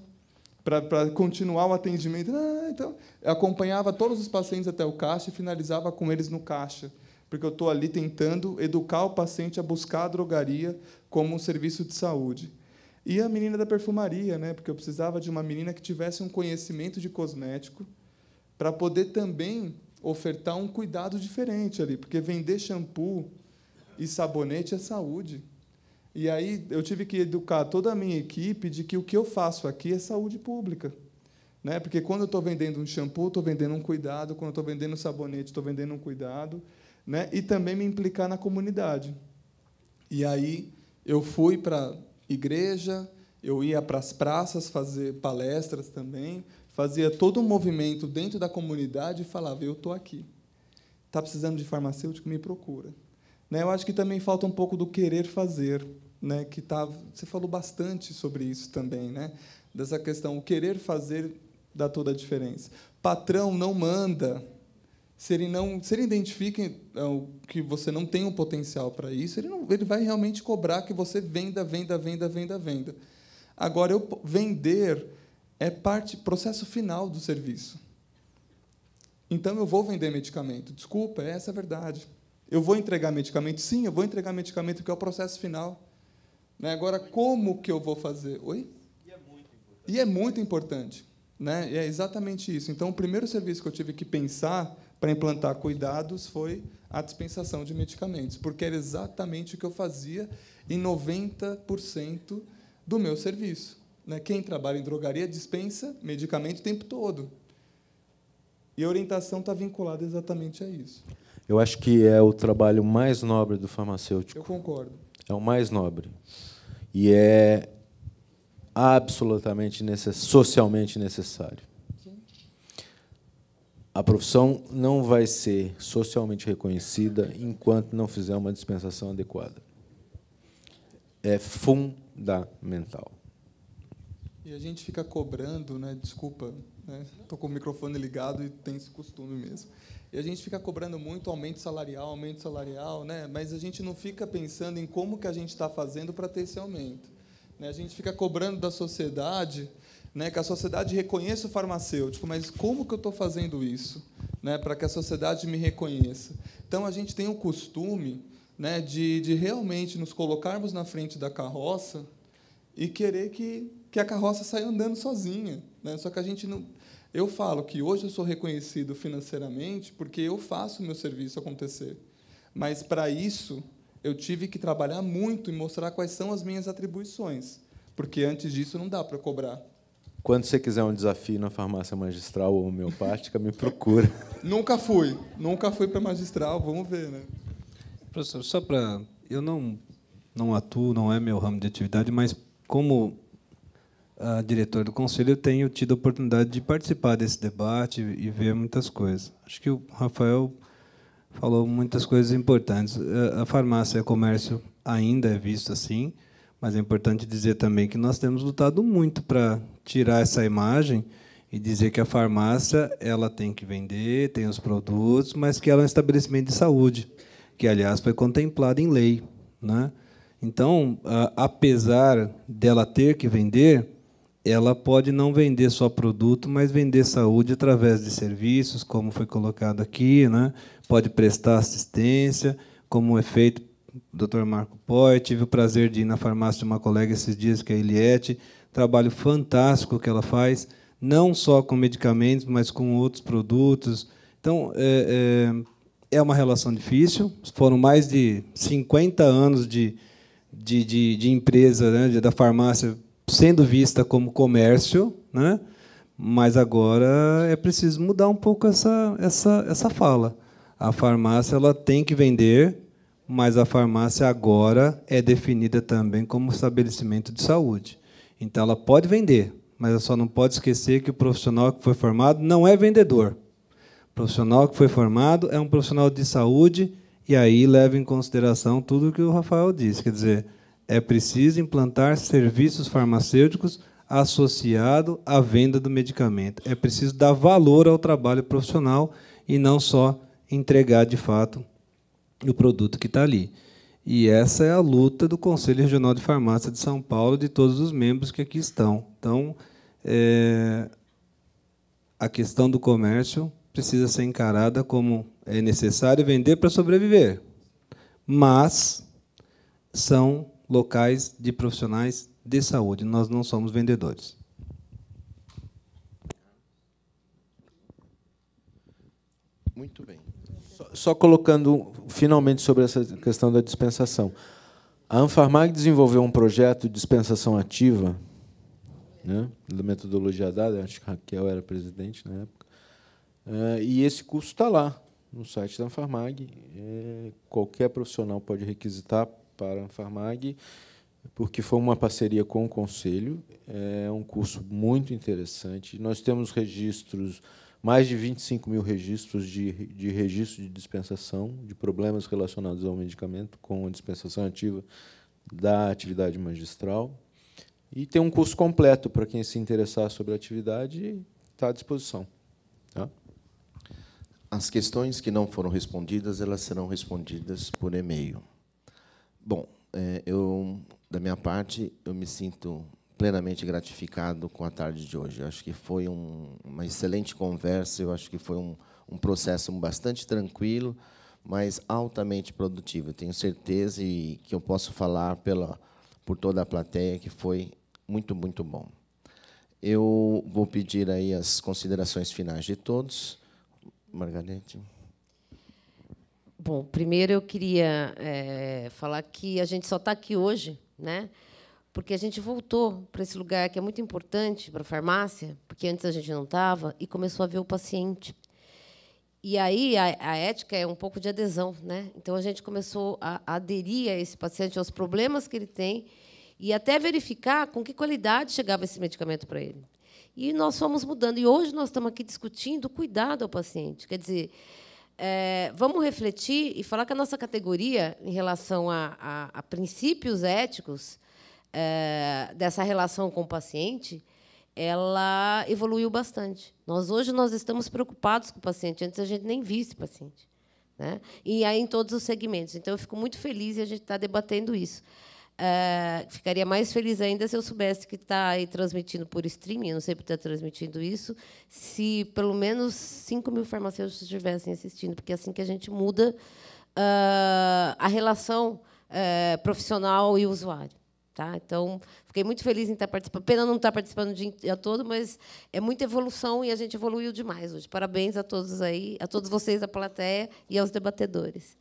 para continuar o atendimento. Ah, então, eu acompanhava todos os pacientes até o caixa e finalizava com eles no caixa, porque eu estou ali tentando educar o paciente a buscar a drogaria como um serviço de saúde. E a menina da perfumaria, né? porque eu precisava de uma menina que tivesse um conhecimento de cosmético para poder também ofertar um cuidado diferente ali, porque vender shampoo e sabonete é saúde. E aí eu tive que educar toda a minha equipe de que o que eu faço aqui é saúde pública. Né? Porque quando eu estou vendendo um shampoo, estou vendendo um cuidado, quando estou vendendo um sabonete, estou vendendo um cuidado. Né? E também me implicar na comunidade. E aí eu fui para a igreja, eu ia para as praças fazer palestras também, fazia todo um movimento dentro da comunidade e falava: eu estou aqui. Está precisando de farmacêutico? Me procura. Né? Eu acho que também falta um pouco do querer fazer, né? Que tá, você falou bastante sobre isso também, né? Dessa questão, o querer fazer dá toda a diferença. Patrão não manda. Se ele não, se ele identifica é, que você não tem o um potencial para isso, ele, não, ele vai realmente cobrar que você venda, venda, venda, venda, venda. Agora, eu, vender é parte, processo final do serviço. Então eu vou vender medicamento. Desculpa, essa é a verdade. Eu vou entregar medicamento? Sim, eu vou entregar medicamento, porque é o processo final. Né? Agora, como que eu vou fazer? Oi? E é muito importante. E é muito importante. Né? E é exatamente isso. Então, o primeiro serviço que eu tive que pensar para implantar cuidados foi a dispensação de medicamentos, porque era exatamente o que eu fazia em 90% do meu serviço. Né? Quem trabalha em drogaria dispensa medicamento o tempo todo. E a orientação está vinculada exatamente a isso. Eu acho que é o trabalho mais nobre do farmacêutico. Eu concordo. É o mais nobre. E é absolutamente necess... socialmente necessário. Sim. A profissão não vai ser socialmente reconhecida enquanto não fizer uma dispensação adequada. É fundamental. E a gente fica cobrando, né? Desculpa, estou né? com o microfone ligado e tem esse costume mesmo. E a gente fica cobrando muito aumento salarial, aumento salarial, né? mas a gente não fica pensando em como que a gente está fazendo para ter esse aumento. Né? A gente fica cobrando da sociedade, né? que a sociedade reconheça o farmacêutico, mas como que eu estou fazendo isso né? para que a sociedade me reconheça? Então, a gente tem o costume né? de, de realmente nos colocarmos na frente da carroça e querer que, que a carroça saia andando sozinha. Né? Só que a gente não eu falo que hoje eu sou reconhecido financeiramente porque eu faço o meu serviço acontecer. Mas para isso, eu tive que trabalhar muito e mostrar quais são as minhas atribuições, porque antes disso não dá para cobrar. Quando você quiser um desafio na farmácia magistral ou homeopática, me procura. nunca fui, nunca fui para magistral, vamos ver, né? Professor, só para eu não não atuo, não é meu ramo de atividade, mas como diretor do conselho, eu tenho tido a oportunidade de participar desse debate e ver muitas coisas. Acho que o Rafael falou muitas coisas importantes. É, a farmácia e o comércio ainda é visto assim, mas é importante dizer também que nós temos lutado muito para tirar essa imagem e dizer que a farmácia ela tem que vender, tem os produtos, mas que ela é um estabelecimento de saúde, que aliás foi contemplado em lei, né? Então, apesar dela ter que vender, ela pode não vender só produto, mas vender saúde através de serviços, como foi colocado aqui, né? pode prestar assistência, como é feito Dr. Marco Poi. Tive o prazer de ir na farmácia de uma colega esses dias, que é a Eliette. Trabalho fantástico que ela faz, não só com medicamentos, mas com outros produtos. Então, é, é, é uma relação difícil. Foram mais de 50 anos de, de, de, de empresa, né? da farmácia sendo vista como comércio, né? mas agora é preciso mudar um pouco essa, essa, essa fala. A farmácia ela tem que vender, mas a farmácia agora é definida também como estabelecimento de saúde. Então ela pode vender, mas ela só não pode esquecer que o profissional que foi formado não é vendedor. O profissional que foi formado é um profissional de saúde e aí leva em consideração tudo o que o Rafael disse, quer dizer, é preciso implantar serviços farmacêuticos associado à venda do medicamento. É preciso dar valor ao trabalho profissional e não só entregar de fato o produto que está ali. E essa é a luta do Conselho Regional de Farmácia de São Paulo, de todos os membros que aqui estão. Então, é, a questão do comércio precisa ser encarada como é necessário vender para sobreviver. Mas são locais de profissionais de saúde. Nós não somos vendedores. Muito bem. Só, só colocando finalmente sobre essa questão da dispensação. A Anfarmag desenvolveu um projeto de dispensação ativa, né, da metodologia dada, acho que a Raquel era presidente na época, eh, e esse curso está lá no site da Anfarmag. Eh, qualquer profissional pode requisitar, para a Farmag, porque foi uma parceria com o Conselho. É um curso muito interessante. Nós temos registros, mais de 25 mil registros de, de registro de dispensação, de problemas relacionados ao medicamento, com a dispensação ativa da atividade magistral. E tem um curso completo para quem se interessar sobre a atividade, está à disposição. Tá? As questões que não foram respondidas, elas serão respondidas por e-mail. Bom, é, eu da minha parte eu me sinto plenamente gratificado com a tarde de hoje. Eu acho que foi um, uma excelente conversa. Eu acho que foi um, um processo bastante tranquilo, mas altamente produtivo. Eu tenho certeza e que eu posso falar pela por toda a plateia que foi muito muito bom. Eu vou pedir aí as considerações finais de todos. Margarete. Bom, primeiro eu queria é, falar que a gente só está aqui hoje, né? Porque a gente voltou para esse lugar que é muito importante para a farmácia, porque antes a gente não estava e começou a ver o paciente. E aí a, a, ética é um pouco de adesão, né? Então a gente começou a, a aderir a esse paciente, aos problemas que ele tem e até verificar com que qualidade chegava esse medicamento para ele. E nós fomos mudando. E hoje nós estamos aqui discutindo o cuidado ao paciente. Quer dizer, é, vamos refletir e falar que a nossa categoria, em relação a, a, a princípios éticos é, dessa relação com o paciente, ela evoluiu bastante. Nós hoje nós estamos preocupados com o paciente. Antes a gente nem visse paciente, né? E aí em todos os segmentos. Então eu fico muito feliz e a gente está debatendo isso. Uh, ficaria mais feliz ainda se eu soubesse que está aí transmitindo por streaming, não sei por está transmitindo isso, se pelo menos 5 mil farmacêuticos estivessem assistindo, porque é assim que a gente muda uh, a relação uh, profissional e usuário. Tá? Então, fiquei muito feliz em estar tá participando. Pena não estar tá participando o dia todo, mas é muita evolução e a gente evoluiu demais hoje. Parabéns a todos aí, a todos vocês, da plateia e aos debatedores.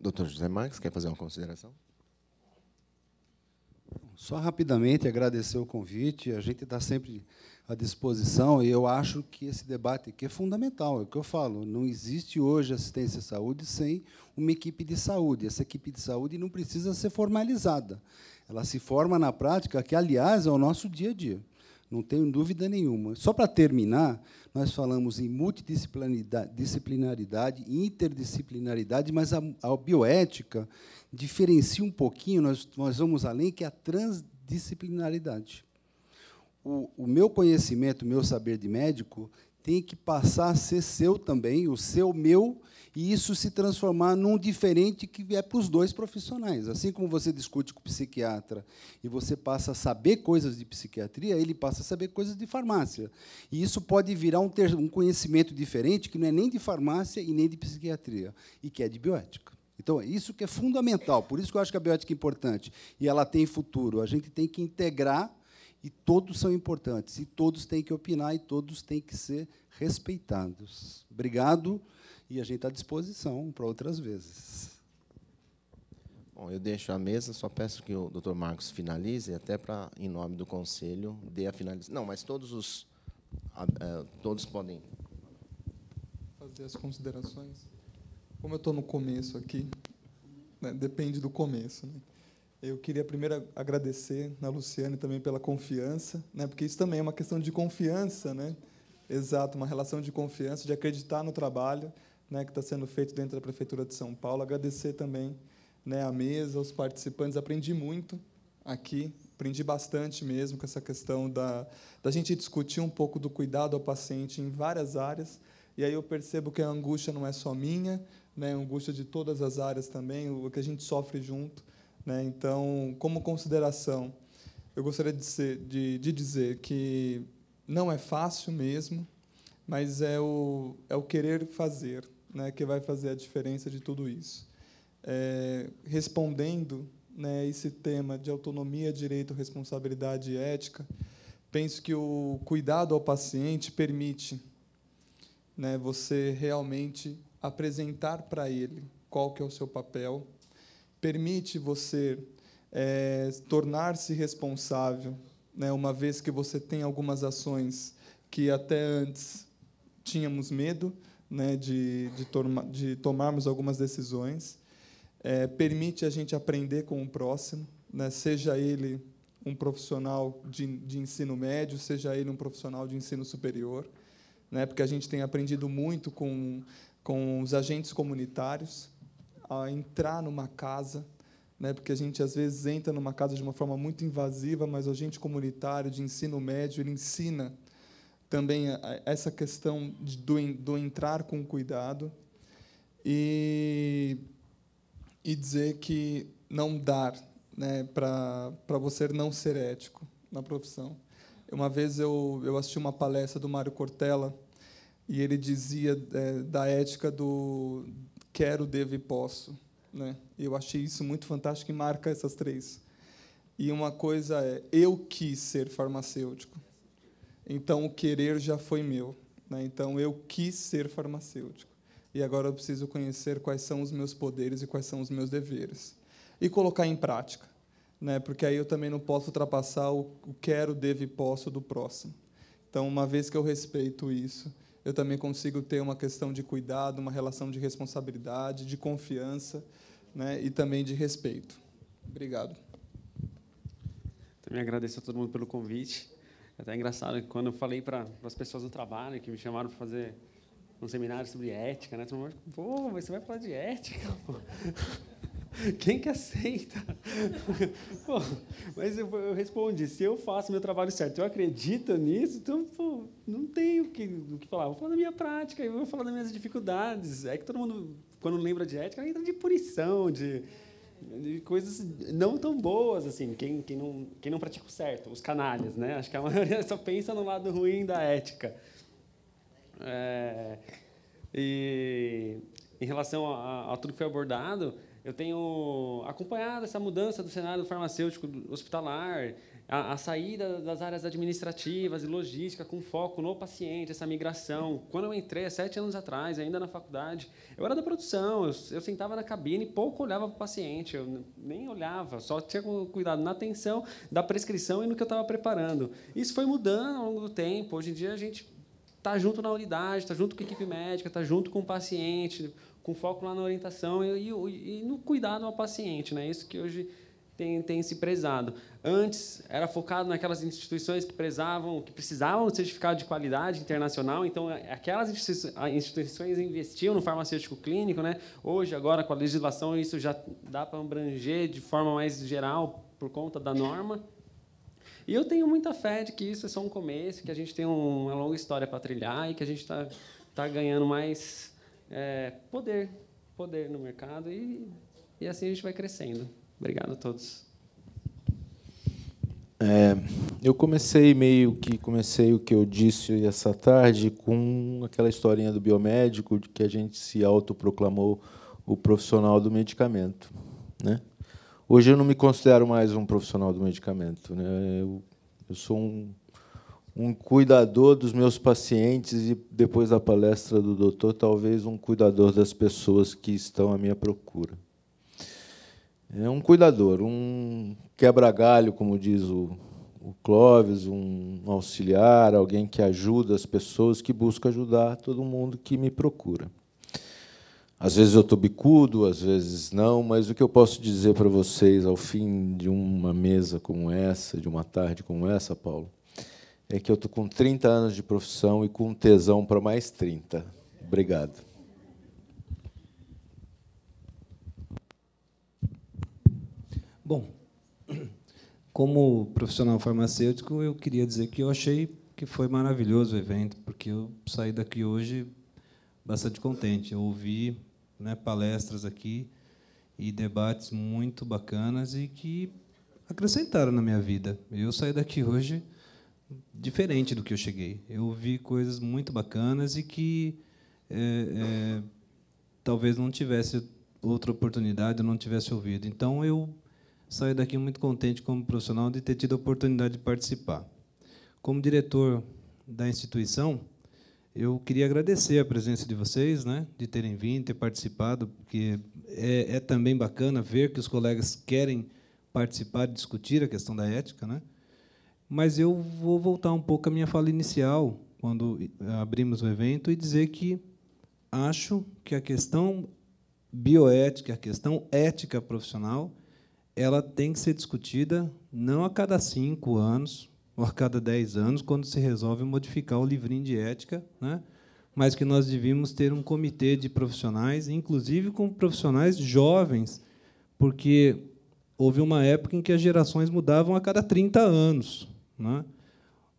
Doutor José Marques quer fazer uma consideração? Só rapidamente agradecer o convite. A gente está sempre à disposição e eu acho que esse debate aqui é fundamental. É o que eu falo. Não existe hoje assistência à saúde sem uma equipe de saúde. Essa equipe de saúde não precisa ser formalizada. Ela se forma na prática, que aliás é o nosso dia a dia não tenho dúvida nenhuma. Só para terminar, nós falamos em multidisciplinaridade interdisciplinaridade, mas a, a, bioética diferencia um pouquinho, nós, nós vamos além, que é a transdisciplinaridade. O, o meu conhecimento, o meu saber de médico, tem que passar a ser seu também, o seu meu, e isso se transformar num diferente que é para os dois profissionais. Assim como você discute com o psiquiatra e você passa a saber coisas de psiquiatria, ele passa a saber coisas de farmácia. E isso pode virar um, ter, um conhecimento diferente que não é nem de farmácia e nem de psiquiatria, e que é de biótica. Então, é isso que é fundamental, por isso que eu acho que a biótica é importante e ela tem futuro. A gente tem que integrar e todos são importantes, e todos têm que opinar, e todos têm que ser respeitados. Obrigado, e a gente está à disposição para outras vezes. Bom, eu deixo a mesa, só peço que o Dr. Marcos finalize, até para, em nome do Conselho, dê a finalização. Não, mas todos os. É, todos podem. Fazer as considerações. Como eu estou no começo aqui, né, depende do começo. Né? Eu queria primeiro agradecer na Luciane também pela confiança, né? Porque isso também é uma questão de confiança, né? Exato, uma relação de confiança, de acreditar no trabalho, né? Que está sendo feito dentro da prefeitura de São Paulo. Agradecer também, né? A mesa, os participantes, aprendi muito aqui, aprendi bastante mesmo com essa questão da da gente discutir um pouco do cuidado ao paciente em várias áreas. E aí eu percebo que a angústia não é só minha, né? A angústia de todas as áreas também, o que a gente sofre junto. Né? Então, como consideração, eu gostaria de, ser, de, de dizer que não é fácil mesmo, mas é o, é o querer fazer né, que vai fazer a diferença de tudo isso. É, respondendo né, esse tema de autonomia, direito, responsabilidade e ética, penso que o cuidado ao paciente permite né, você realmente apresentar para ele qual que é o seu papel, permite você é, tornar-se responsável, né, uma vez que você tem algumas ações que até antes tínhamos medo né, de, de, torma, de tomarmos algumas decisões. É, permite a gente aprender com o próximo, né, seja ele um profissional de, de ensino médio, seja ele um profissional de ensino superior, né, porque a gente tem aprendido muito com, com os agentes comunitários, a entrar numa casa, né? porque a gente às vezes entra numa casa de uma forma muito invasiva, mas o agente comunitário de ensino médio ele ensina também essa questão do, do entrar com cuidado e, e dizer que não dar né, para você não ser ético na profissão. Uma vez eu, eu assisti uma palestra do Mário Cortella e ele dizia é, da ética do, quero, devo e posso. Né? Eu achei isso muito fantástico e marca essas três. E uma coisa é, eu quis ser farmacêutico. Então o querer já foi meu. Né? Então eu quis ser farmacêutico. E agora eu preciso conhecer quais são os meus poderes e quais são os meus deveres. E colocar em prática. Né? Porque aí eu também não posso ultrapassar o quero, devo e posso do próximo. Então, uma vez que eu respeito isso, eu também consigo ter uma questão de cuidado, uma relação de responsabilidade, de confiança né, e também de respeito. Obrigado. Também agradeço a todo mundo pelo convite. É até engraçado que quando eu falei para as pessoas do trabalho que me chamaram para fazer um seminário sobre ética, né? Todo mundo, pô, mas você vai falar de ética? Pô. Quem que aceita? pô, mas eu, eu, respondi, se eu faço meu trabalho certo, eu acredito nisso, então pô, não tenho o que, o que falar. Vou falar da minha prática, vou falar das minhas dificuldades. É que todo mundo, quando lembra de ética, entra de punição, de, de coisas não tão boas, assim, quem, quem, não, quem não pratica o certo, os canalhas, né? Acho que a maioria só pensa no lado ruim da ética. É, e em relação a, a tudo que foi abordado, eu tenho acompanhado essa mudança do cenário farmacêutico hospitalar, a, a, saída das áreas administrativas e logística com foco no paciente, essa migração. Quando eu entrei, sete anos atrás, ainda na faculdade, eu era da produção, eu, eu sentava na cabine e pouco olhava para o paciente, eu nem olhava, só tinha cuidado na atenção, da prescrição e no que eu estava preparando. Isso foi mudando ao longo do tempo, hoje em dia a gente está junto na unidade, está junto com a equipe médica, está junto com o paciente, com foco lá na orientação e, e, e no cuidado ao paciente. Né? Isso que hoje tem, tem, se prezado. Antes, era focado naquelas instituições que prezavam, que precisavam de certificado de qualidade internacional, então é, aquelas instituições investiam no farmacêutico clínico. Né? Hoje, agora, com a legislação, isso já dá para abranger de forma mais geral por conta da norma. E eu tenho muita fé de que isso é só um começo, que a gente tem uma longa história para trilhar e que a gente está tá ganhando mais é, poder, poder no mercado e, e assim a gente vai crescendo. Obrigado a todos. É, eu comecei meio que comecei o que eu disse essa tarde com aquela historinha do biomédico de que a gente se autoproclamou o profissional do medicamento, né? Hoje eu não me considero mais um profissional do medicamento, né? Eu, eu sou um um cuidador dos meus pacientes e, depois da palestra do doutor, talvez um cuidador das pessoas que estão à minha procura. É um cuidador, um quebra-galho, como diz o, o Clóvis, um auxiliar, alguém que ajuda as pessoas, que busca ajudar todo mundo que me procura. Às vezes eu estou bicudo, às vezes não, mas o que eu posso dizer para vocês ao fim de uma mesa como essa, de uma tarde como essa, Paulo, é que eu estou com 30 anos de profissão e com tesão para mais 30. Obrigado. Bom, como profissional farmacêutico, eu queria dizer que eu achei que foi maravilhoso o evento, porque eu saí daqui hoje bastante contente. Eu ouvi né, palestras aqui e debates muito bacanas e que acrescentaram na minha vida. Eu saí daqui hoje diferente do que eu cheguei. Eu vi coisas muito bacanas e que é, é, talvez não tivesse outra oportunidade, não tivesse ouvido. Então eu saio daqui muito contente como profissional de ter tido a oportunidade de participar. Como diretor da instituição, eu queria agradecer a presença de vocês, né, de terem vindo, ter participado, porque é, é também bacana ver que os colegas querem participar, discutir a questão da ética, né? Mas eu vou voltar um pouco à minha fala inicial, quando abrimos o evento, e dizer que acho que a questão bioética, a questão ética profissional, ela tem que ser discutida não a cada cinco anos ou a cada dez anos, quando se resolve modificar o livrinho de ética, né? mas que nós devíamos ter um comitê de profissionais, inclusive com profissionais jovens, porque houve uma época em que as gerações mudavam a cada 30 anos né?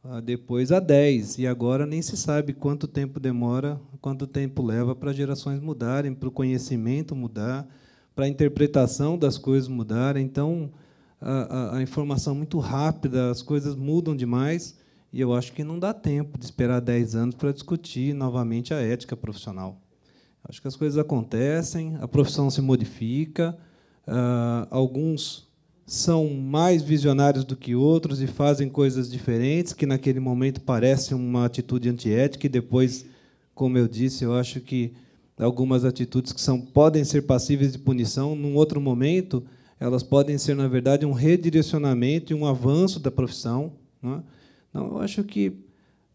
Ah, depois a 10, e agora nem se sabe quanto tempo demora, quanto tempo leva para as gerações mudarem, para o conhecimento mudar, para a interpretação das coisas mudar. Então, a, a, a, informação é muito rápida, as coisas mudam demais, e eu acho que não dá tempo de esperar 10 anos para discutir novamente a ética profissional. Acho que as coisas acontecem, a profissão se modifica, uh, alguns são mais visionários do que outros e fazem coisas diferentes que naquele momento parecem uma atitude antiética e depois, como eu disse, eu acho que algumas atitudes que são podem ser passíveis de punição num outro momento, elas podem ser na verdade um redirecionamento e um avanço da profissão, não é? Então, eu acho que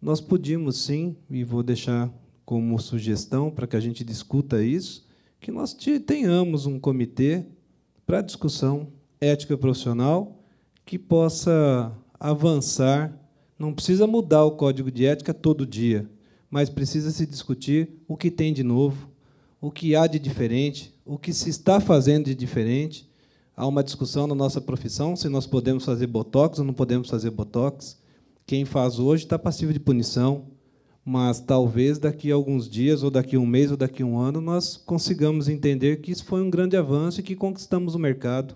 nós podíamos sim, e vou deixar como sugestão para que a gente discuta isso, que nós tenhamos um comitê para discussão ética profissional que possa avançar. Não precisa mudar o código de ética todo dia, mas precisa se discutir o que tem de novo, o que há de diferente, o que se está fazendo de diferente. Há uma discussão na nossa profissão se nós podemos fazer botox ou não podemos fazer botox. Quem faz hoje está passivo de punição, mas talvez daqui a alguns dias, ou daqui a um mês, ou daqui a um ano, nós consigamos entender que isso foi um grande avanço e que conquistamos o mercado.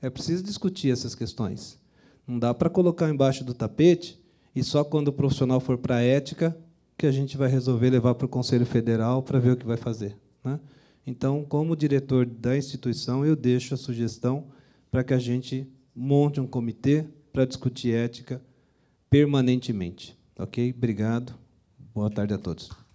É preciso discutir essas questões. Não dá para colocar embaixo do tapete e só quando o profissional for para a ética que a gente vai resolver levar para o Conselho Federal para ver o que vai fazer. Né? Então, como diretor da instituição, eu deixo a sugestão para que a gente monte um comitê para discutir ética permanentemente. Ok? Obrigado. Boa tarde a todos.